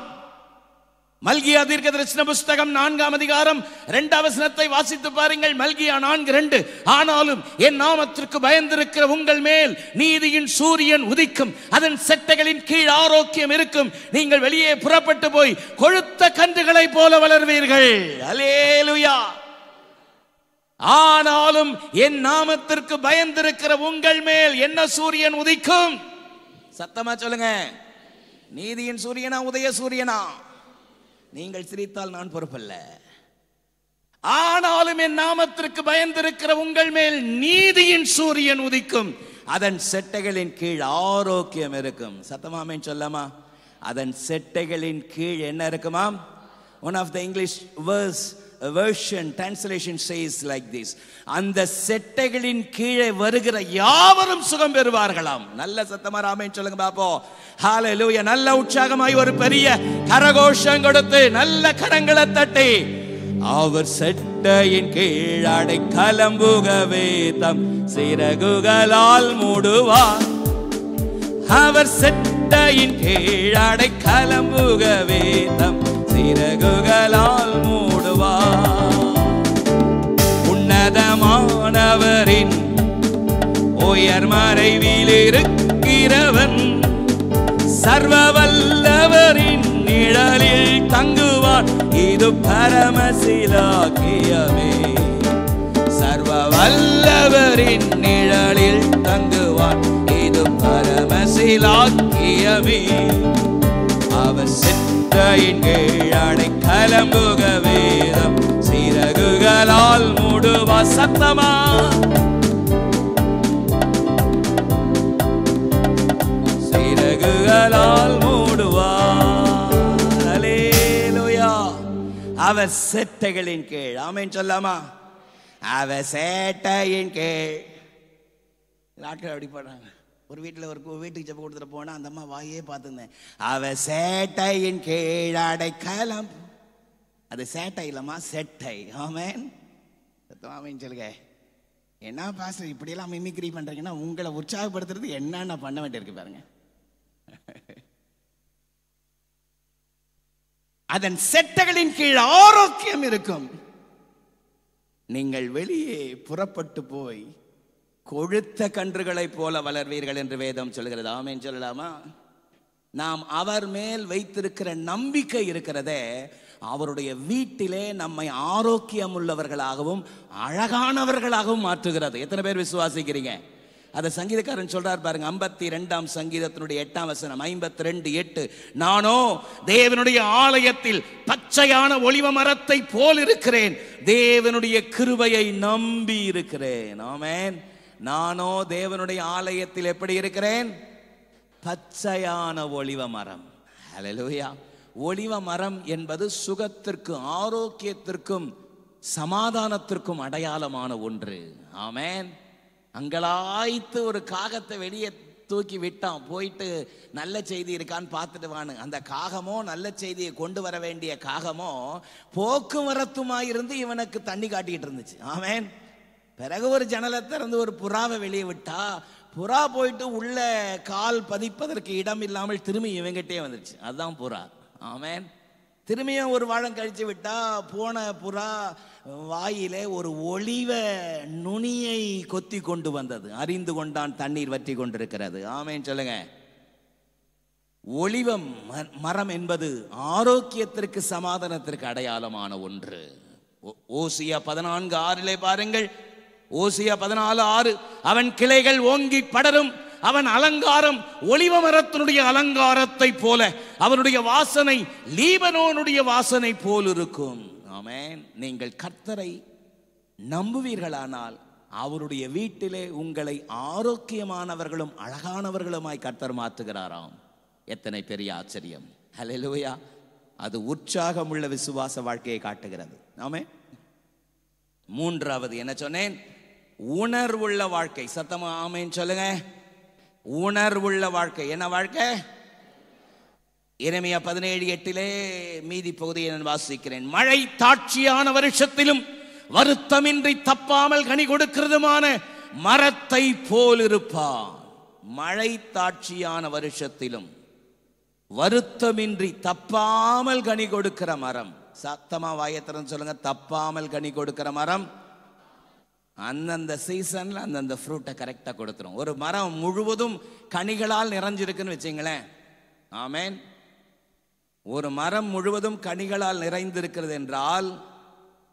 மல்கியா தீர்க்க தரிசன புஸ்தகம் நான்காம் அதிகாரம் இரண்டாவசனத்தை வாசித்து பாருங்கள் மல்கியா நான்கு ரெண்டு ஆனாலும் என் நாமத்திற்கு பயந்திருக்கிற உங்கள் மேல் நீதியின் சூரியன் உதிக்கும் அதன் செட்டைகளின் கீழ் ஆரோக்கியம் இருக்கும் நீங்கள் வெளியே புறப்பட்டு போய் கொழுத்த கன்றுகளைப் போல வளர்வீர்கள் அலேலுயா ஆனாலும் என் நாமத்திற்கு பயந்திருக்கிற உங்கள் மேல் என்ன சூரியன் உதிக்கும் சத்தமா சொல்லுங்க நீதியின் சூரியனா உதய சூரியனா நீங்கள் சிரித்தால் நான் பொறுப்பல்ல ஆனாலும் என் நாமத்திற்கு பயந்திருக்கிற உங்கள் மேல் நீதியின் சூரியன் உதிக்கும் அதன் செட்டைகளின் கீழ் ஆரோக்கியம் இருக்கும் சத்தமாமே சொல்லாமா அதன் செட்டைகளின் கீழ் என்ன இருக்குமாம் one of the English verse version translation says like this அந்த செட்டைகளின் கீழே வருகிற யாவரும் சுகம் பெறுவார்களாம் நல்ல சத்தமா ராமன் சொல்லுங்க பாப்போம் ஹால லூயா நல்ல உற்சாகமாய் ஒரு பெரிய கரகோஷம் கொடுத்து நல்ல கரங்களை தட்டி அவர் செட்டையின் கீழாடை கலம்புகவே தம் சிறகுகளால் மூடுவார் அவர் செட்டையின் கீழாடை கலம்புகவே தம் சிறகுகளால் மூடுவா உன்னதமானவரின் உயர் மறைவில் இருக்கிறவன் சர்வ வல்லவரின் நிழலில் தங்குவான் இது பரமசிலாக்கியமே சர்வ வல்லவரின் நிழலில் தங்குவான் இது பரமசிலாக்கியமே அவர் மலையின் கீழ் அணை கலம்புக வேதம் சிறகுகளால் மூடுவா சத்தமா சிறகுகளால் மூடுவா அவர் செட்டைகளின் கீழ் ஆமேன் சொல்லாமா அவ சேட்டையின் கீழ் நாட்கள் அப்படி போடுறாங்க ஒரு வீட்டில் ஒரு வீட்டுக்கு செப்ப கொடுத்துட்டு போனால் அந்த அம்மா வாயே பார்த்துருந்தேன் அவ சேட்டையின் கீழடை கலம் அது சேட்டை இல்லம்மா செட்டை ஆமேன் ஆமேன்னு சொல்லுங்க என்ன பாஸ்டர் இப்படியெல்லாம் மிமிக்ரி பண்ணுறீங்கன்னா உங்களை உற்சாகப்படுத்துறது என்னென்ன பண்ண வேண்டியிருக்கு பாருங்க அதன் செட்டைகளின் கீழ் ஆரோக்கியம் இருக்கும் நீங்கள் வெளியே புறப்பட்டு போய் கொழுத்த கன்றுகளைப் போல வளர்வீர்கள் என்று வேதம் சொல்கிறது ஆமேன் சொல்லலாமா நாம் அவர் மேல் வைத்திருக்கிற நம்பிக்கை இருக்கிறதே அவருடைய வீட்டிலே நம்மை ஆரோக்கியம் உள்ளவர்களாகவும் அழகானவர்களாகவும் மாற்றுகிறது எத்தனை பேர் விசுவாசிக்கிறீங்க அதை சங்கீதக்காரன் சொல்றார் பாருங்க ஐம்பத்தி ரெண்டாம் சங்கீதத்தினுடைய எட்டாம் வசனம் ஐம்பத்தி ரெண்டு எட்டு நானோ தேவனுடைய ஆலயத்தில் பச்சையான ஒளிவ மரத்தை போல் இருக்கிறேன் தேவனுடைய கிருபையை நம்பி இருக்கிறேன் ஆமேன் நானோ தேவனுடைய ஆலயத்தில் எப்படி இருக்கிறேன் பச்சையான ஒளிவ மரம் ஒளிவ மரம் என்பது சுகத்திற்கு ஆரோக்கியத்திற்கும் சமாதானத்திற்கும் அடையாளமான ஒன்று ஆமேன் அங்கலாய்த்து ஒரு காகத்தை வெளியே தூக்கி விட்டான் போயிட்டு நல்ல செய்தி இருக்கான்னு பார்த்துட்டு வானு அந்த காகமோ நல்ல செய்தியை கொண்டு வர வேண்டிய காகமோ போக்குவரத்துமாயிருந்து இவனுக்கு தண்ணி காட்டிக்கிட்டு இருந்துச்சு ஆமேன் பிறகு ஒரு ஜன்னலை திறந்து ஒரு புறாவை வெளியே விட்டா புறா போயிட்டு உள்ள கால் பதிப்பதற்கு இடம் இல்லாமல் திரும்பி இவங்கிட்டே வந்துடுச்சு அதுதான் புறா ஆமேன் திரும்பியும் ஒரு வாழம் கழித்து விட்டால் போன புறா வாயிலே ஒரு ஒளிவ நுனியை கொத்தி கொண்டு வந்தது அறிந்து கொண்டான் தண்ணீர் வற்றி கொண்டிருக்கிறது ஆமேன் சொல்லுங்க ஒளிவம் மரம் என்பது ஆரோக்கியத்திற்கு சமாதானத்திற்கு அடையாளமான ஒன்று ஓசியா பதினான்கு ஆறிலே பாருங்கள் ஓசியா பதினாலு ஆறு அவன் கிளைகள் ஓங்கி படரும் அவன் அலங்காரம் ஒளிவ மரத்தினுடைய அலங்காரத்தை போல அவனுடைய வாசனை லீபனோனுடைய வாசனை போல் இருக்கும் ஆமேன் நீங்கள் கர்த்தரை நம்புவீர்களானால் அவருடைய வீட்டிலே உங்களை ஆரோக்கியமானவர்களும் அழகானவர்களுமாய் கர்த்தர் மாற்றுகிறாராம் எத்தனை பெரிய ஆச்சரியம் ஹலெலுவையா அது உற்சாகம் உள்ள விசுவாச வாழ்க்கையை காட்டுகிறது ஆமே மூன்றாவது என்ன சொன்னேன் உணர்வுள்ள வாழ்க்கை சத்தமா ஆமைன்னு சொல்லுங்க உணர்வுள்ள வாழ்க்கை என்ன வாழ்க்கை இனிமையா பதினேழு எட்டிலே மீதி பகுதியை நான் வாசிக்கிறேன் மழை தாட்சியான வருஷத்திலும் வருத்தமின்றி தப்பாமல் கனி கொடுக்கிறதுமான மரத்தை போல் இருப்பான் மழை தாட்சியான வருஷத்திலும் வருத்தமின்றி தப்பாமல் கனி கொடுக்கிற மரம் சத்தமா வாயத்திறன் சொல்லுங்க தப்பாமல் கனி கொடுக்கிற மரம் அந்தந்த சீசனில் அந்தந்த ஃப்ரூட்டை கரெக்டாக கொடுத்துரும் ஒரு மரம் முழுவதும் கனிகளால் நிறைஞ்சிருக்குன்னு வச்சிங்களேன் ஆமேன் ஒரு மரம் முழுவதும் கனிகளால் நிறைந்திருக்கிறது என்றால்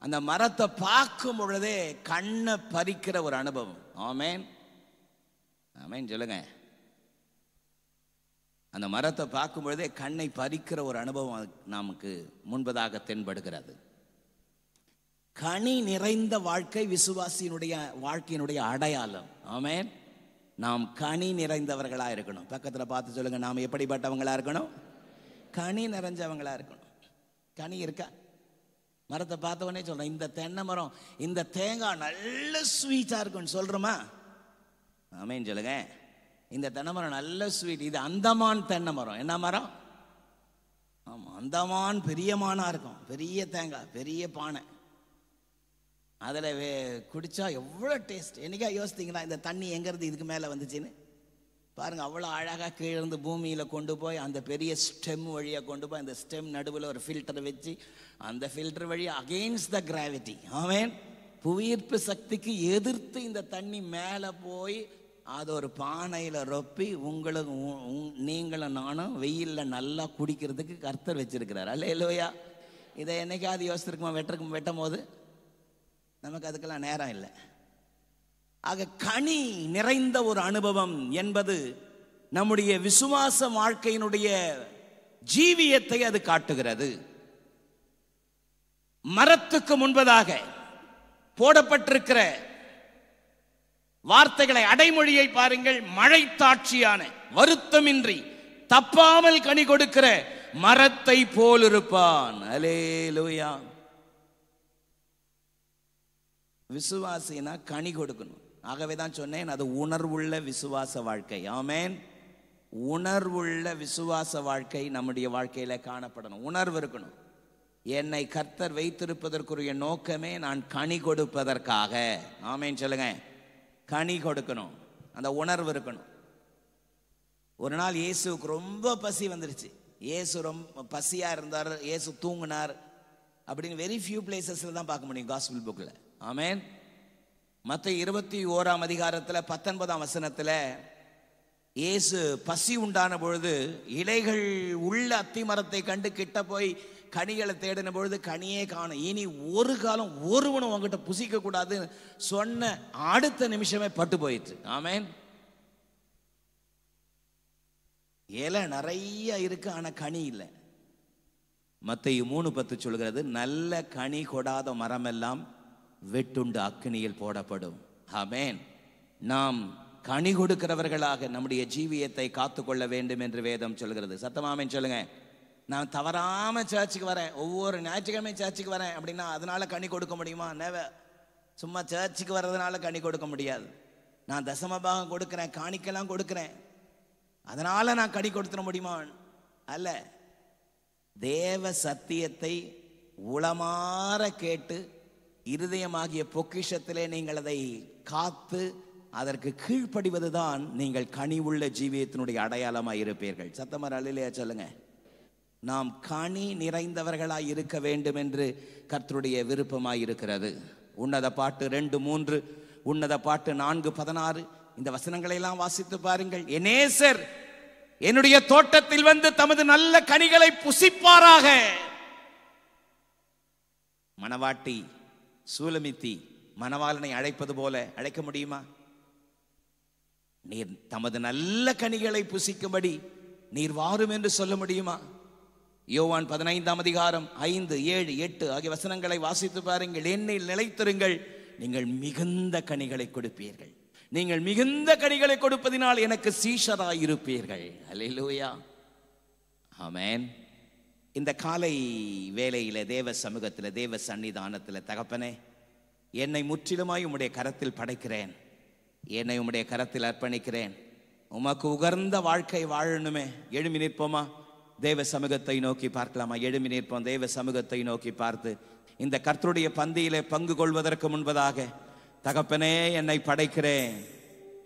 அந்த மரத்தை பார்க்கும் பொழுதே கண்ணை பறிக்கிற ஒரு அனுபவம் ஆமேன் ஆமேன் சொல்லுங்க அந்த மரத்தை பார்க்கும் பொழுதே கண்ணை பறிக்கிற ஒரு அனுபவம் நமக்கு முன்பதாக தென்படுகிறது கனி நிறைந்த வாழ்க்கை விசுவாசியினுடைய வாழ்க்கையினுடைய அடையாளம் ஆமே நாம் கனி நிறைந்தவர்களாக இருக்கணும் பக்கத்தில் பார்த்து சொல்லுங்கள் நாம் எப்படிப்பட்டவங்களாக இருக்கணும் கனி நிறைஞ்சவங்களாக இருக்கணும் கனி இருக்கா மரத்தை பார்த்த உடனே சொல்கிறேன் இந்த தென்னை மரம் இந்த தேங்காய் நல்ல ஸ்வீட்டாக இருக்கும் சொல்கிறோமா ஆமே சொல்லுங்க இந்த தென்னை மரம் நல்ல ஸ்வீட் இது அந்தமான் தென்னை மரம் என்ன மரம் ஆமாம் அந்தமான் பெரியமானா இருக்கும் பெரிய தேங்காய் பெரிய பானை அதில் குடித்தா எவ்வளோ டேஸ்ட் என்றைக்கா யோசித்தீங்கன்னா இந்த தண்ணி எங்கேருந்து இதுக்கு மேலே வந்துச்சுன்னு பாருங்கள் அவ்வளோ அழகாக கீழேருந்து பூமியில் கொண்டு போய் அந்த பெரிய ஸ்டெம் வழியாக கொண்டு போய் அந்த ஸ்டெம் நடுவில் ஒரு ஃபில்டர் வச்சு அந்த ஃபில்டர் வழியாக அகெயின்ஸ்ட் த கிராவிட்டி ஆமேன் புவியீர்ப்பு சக்திக்கு எதிர்த்து இந்த தண்ணி மேலே போய் அது ஒரு பானையில் ரொப்பி உங்களுக்கு நீங்களும் நானும் வெயிலில் நல்லா குடிக்கிறதுக்கு கர்த்தர் வச்சுருக்கிறார் அல்ல இல்லையா இதை என்னைக்காவது யோசிச்சிருக்குமா வெட்டிருக்கும் வெட்டும் போது நமக்கு அதுக்கெல்லாம் நேரம் இல்லை ஆக கனி நிறைந்த ஒரு அனுபவம் என்பது நம்முடைய விசுவாச வாழ்க்கையினுடைய ஜீவியத்தை அது காட்டுகிறது மரத்துக்கு முன்பதாக போடப்பட்டிருக்கிற வார்த்தைகளை அடைமொழியை பாருங்கள் மழை தாட்சியான வருத்தமின்றி தப்பாமல் கனி கொடுக்கிற மரத்தை போலிருப்பான் அலே விசுவாசினா கனி கொடுக்கணும் ஆகவே தான் சொன்னேன் அது உணர்வுள்ள விசுவாச வாழ்க்கை ஆமேன் உணர்வுள்ள விசுவாச வாழ்க்கை நம்முடைய வாழ்க்கையில் காணப்படணும் உணர்வு இருக்கணும் என்னை கர்த்தர் வைத்திருப்பதற்குரிய நோக்கமே நான் கனி கொடுப்பதற்காக ஆமேன்னு சொல்லுங்க கனி கொடுக்கணும் அந்த உணர்வு இருக்கணும் ஒரு நாள் இயேசுக்கு ரொம்ப பசி வந்துருச்சு இயேசு ரொம்ப பசியாக இருந்தார் இயேசு தூங்கினார் அப்படின்னு வெரி ஃபியூ பிளேசஸில் தான் பார்க்க முடியும் காஸ்பிள் புக்கில் ஆமேன் மற்ற இருபத்தி ஓராம் அதிகாரத்தில் பத்தொன்பதாம் வசனத்தில் இயேசு பசி உண்டான பொழுது இலைகள் உள்ள அத்தி மரத்தை கண்டு கிட்ட போய் கனிகளை தேடின பொழுது கனியே காணும் இனி ஒரு காலம் ஒருவனும் உங்ககிட்ட புசிக்க கூடாதுன்னு சொன்ன அடுத்த நிமிஷமே பட்டு போயிட்டு ஆமேன் இலை நிறைய இருக்கு ஆனால் கனி இல்லை மற்ற மூணு பத்து சொல்கிறது நல்ல கனி கொடாத மரமெல்லாம் வெட்டுண்டு அக்கினியில் போடப்படும் ஹமேன் நாம் கனி கொடுக்கிறவர்களாக நம்முடைய ஜீவியத்தை காத்துக்கொள்ள வேண்டும் என்று வேதம் சொல்கிறது சத்தமாமேன் சொல்லுங்க நான் தவறாம சர்ச்சுக்கு வரேன் ஒவ்வொரு ஞாயிற்றுக்கிழமை சர்ச்சுக்கு வரேன் அப்படின்னா அதனால கனி கொடுக்க முடியுமா நேவ சும்மா சர்ச்சுக்கு வர்றதுனால கனி கொடுக்க முடியாது நான் தசமபாகம் கொடுக்குறேன் காணிக்கெல்லாம் கொடுக்குறேன் அதனால நான் கனி கொடுத்துட முடியுமா அல்ல தேவ சத்தியத்தை உளமாற கேட்டு இருதயமாகிய பொக்கிஷத்திலே நீங்கள் அதை காத்து அதற்கு கீழ்ப்படிவதுதான் நீங்கள் கனிவுள்ள ஜீவியத்தினுடைய அடையாளமாக இருப்பீர்கள் சத்தமர் அழிலையா சொல்லுங்க நாம் கனி நிறைந்தவர்களாய் இருக்க வேண்டும் என்று கர்த்தருடைய விருப்பமாய் இருக்கிறது உன்னத பாட்டு ரெண்டு மூன்று உன்னத பாட்டு நான்கு பதினாறு இந்த வசனங்களை எல்லாம் வாசித்து பாருங்கள் எனேசர் என்னுடைய தோட்டத்தில் வந்து தமது நல்ல கனிகளை புசிப்பாராக மணவாட்டி சூலமித்தி மணவாளனை அழைப்பது போல அழைக்க முடியுமா நீர் தமது நல்ல கனிகளை புசிக்கும்படி நீர் வாரும் என்று சொல்ல முடியுமா யோவான் பதினைந்தாம் அதிகாரம் ஐந்து ஏழு எட்டு ஆகிய வசனங்களை வாசித்து பாருங்கள் என்னில் நிலைத்திருங்கள் நீங்கள் மிகுந்த கனிகளை கொடுப்பீர்கள் நீங்கள் மிகுந்த கனிகளை கொடுப்பதினால் எனக்கு சீஷராயிருப்பீர்கள் அலையிலூயா ஆமேன் இந்த காலை வேலையில் தேவ சமூகத்தில் தேவ சன்னிதானத்தில் தகப்பனே என்னை முற்றிலுமாய் உம்முடைய கரத்தில் படைக்கிறேன் என்னை உம்முடைய கரத்தில் அர்ப்பணிக்கிறேன் உமக்கு உகர்ந்த வாழ்க்கை வாழணுமே எழுமி நிற்போமா தேவ சமூகத்தை நோக்கி பார்க்கலாமா எழுமி நிற்போம் தேவ சமூகத்தை நோக்கி பார்த்து இந்த கர்த்தருடைய பந்தியிலே பங்கு கொள்வதற்கு முன்பதாக தகப்பனே என்னை படைக்கிறேன்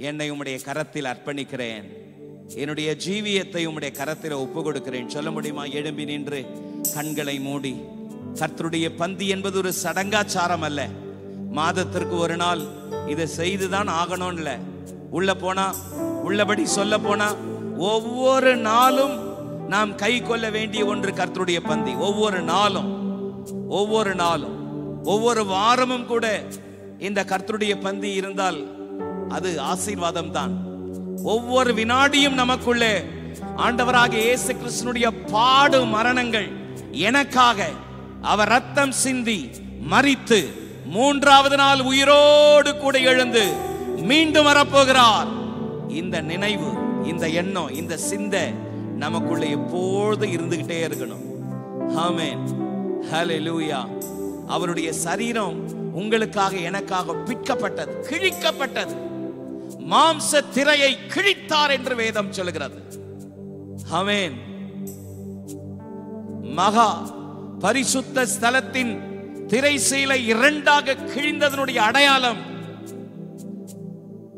என்னை உம்முடைய கரத்தில் அர்ப்பணிக்கிறேன் என்னுடைய ஜீவியத்தை உம்முடைய கரத்தில் ஒப்பு கொடுக்கிறேன் சொல்ல முடியுமா எழும்பி நின்று கண்களை மூடி கர்த்தருடைய பந்தி என்பது ஒரு சடங்காச்சாரம் அல்ல மாதத்திற்கு ஒரு நாள் இதை செய்துதான் ஆகணும்ல உள்ள போனா உள்ளபடி சொல்ல போனா ஒவ்வொரு நாளும் நாம் கை கொள்ள வேண்டிய ஒன்று கர்த்தருடைய பந்தி ஒவ்வொரு நாளும் ஒவ்வொரு நாளும் ஒவ்வொரு வாரமும் கூட இந்த கர்த்தருடைய பந்தி இருந்தால் அது ஆசீர்வாதம் தான் ஒவ்வொரு வினாடியும் நமக்குள்ளே ஆண்டவராக இயேசு கிருஷ்ணனுடைய பாடு மரணங்கள் எனக்காக அவர் ரத்தம் சிந்தி மறித்து மூன்றாவது நாள் உயிரோடு கூட எழுந்து மீண்டும் வரப்போகிறார் இந்த நினைவு இந்த எண்ணம் இந்த சிந்தை நமக்குள்ள எப்போது இருந்துகிட்டே இருக்கணும் ஹலே லூயா அவருடைய சரீரம் உங்களுக்காக எனக்காக பிக்கப்பட்டது கிழிக்கப்பட்டது மாம்ச திரையை கிழித்தார் என்று வேதம் சொல்கிறது மகா பரிசுத்த ஸ்தலத்தின் திரை சீலை இரண்டாக கிழிந்ததனுடைய அடையாளம்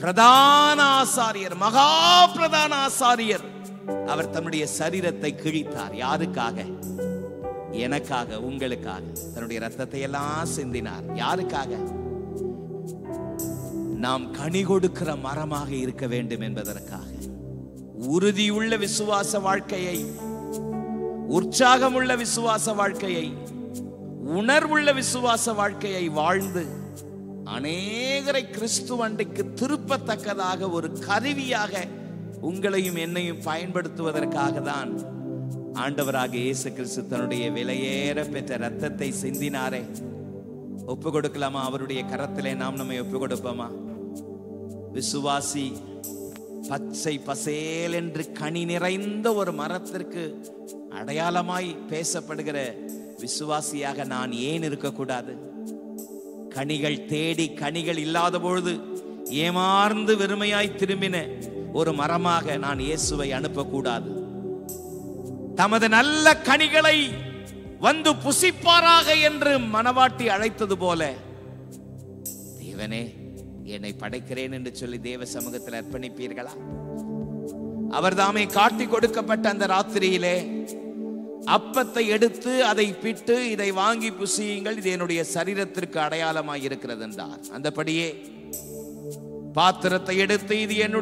பிரதான ஆசாரியர் மகா பிரதான ஆசாரியர் அவர் தன்னுடைய சரீரத்தை கிழித்தார் யாருக்காக எனக்காக உங்களுக்காக தன்னுடைய ரத்தத்தை எல்லாம் சிந்தினார் யாருக்காக நாம் கனி கொடுக்கிற மரமாக இருக்க வேண்டும் என்பதற்காக உறுதியுள்ள விசுவாச வாழ்க்கையை உற்சாகமுள்ள விசுவாச வாழ்க்கையை உணர்வுள்ள விசுவாச வாழ்க்கையை வாழ்ந்து அநேகரை கிறிஸ்து திருப்பத்தக்கதாக ஒரு கருவியாக உங்களையும் என்னையும் பயன்படுத்துவதற்காக தான் ஆண்டவராக இயேசு கிறிஸ்து தன்னுடைய விலையேற பெற்ற ரத்தத்தை சிந்தினாரே ஒப்பு கொடுக்கலாமா அவருடைய கரத்திலே நாம் நம்மை ஒப்பு கொடுப்போமா விசுவாசி பச்சை பசேல் என்று கனி நிறைந்த ஒரு மரத்திற்கு அடையாளமாய் பேசப்படுகிற விசுவாசியாக நான் ஏன் இருக்கக்கூடாது கனிகள் தேடி கனிகள் இல்லாத பொழுது ஏமார்ந்து வெறுமையாய் திரும்பின ஒரு மரமாக நான் இயேசுவை அனுப்பக்கூடாது தமது நல்ல கனிகளை வந்து புசிப்பாராக என்று மனவாட்டி அழைத்தது போல தேவனே என்னை படைக்கிறேன் என்று சொல்லி தேவ சமூகத்தில் அர்ப்பணிப்பீர்களா அவர் தாமே காட்டி கொடுக்கப்பட்ட அந்த ராத்திரியிலே அப்பத்தை எடுத்து அதை பிட்டு இதை வாங்கி புசியுங்கள் இது என்னுடைய சரீரத்திற்கு அடையாளமாக இருக்கிறது என்றார் அந்தபடியே பாத்திரத்தை எடுத்து இது என்னுடைய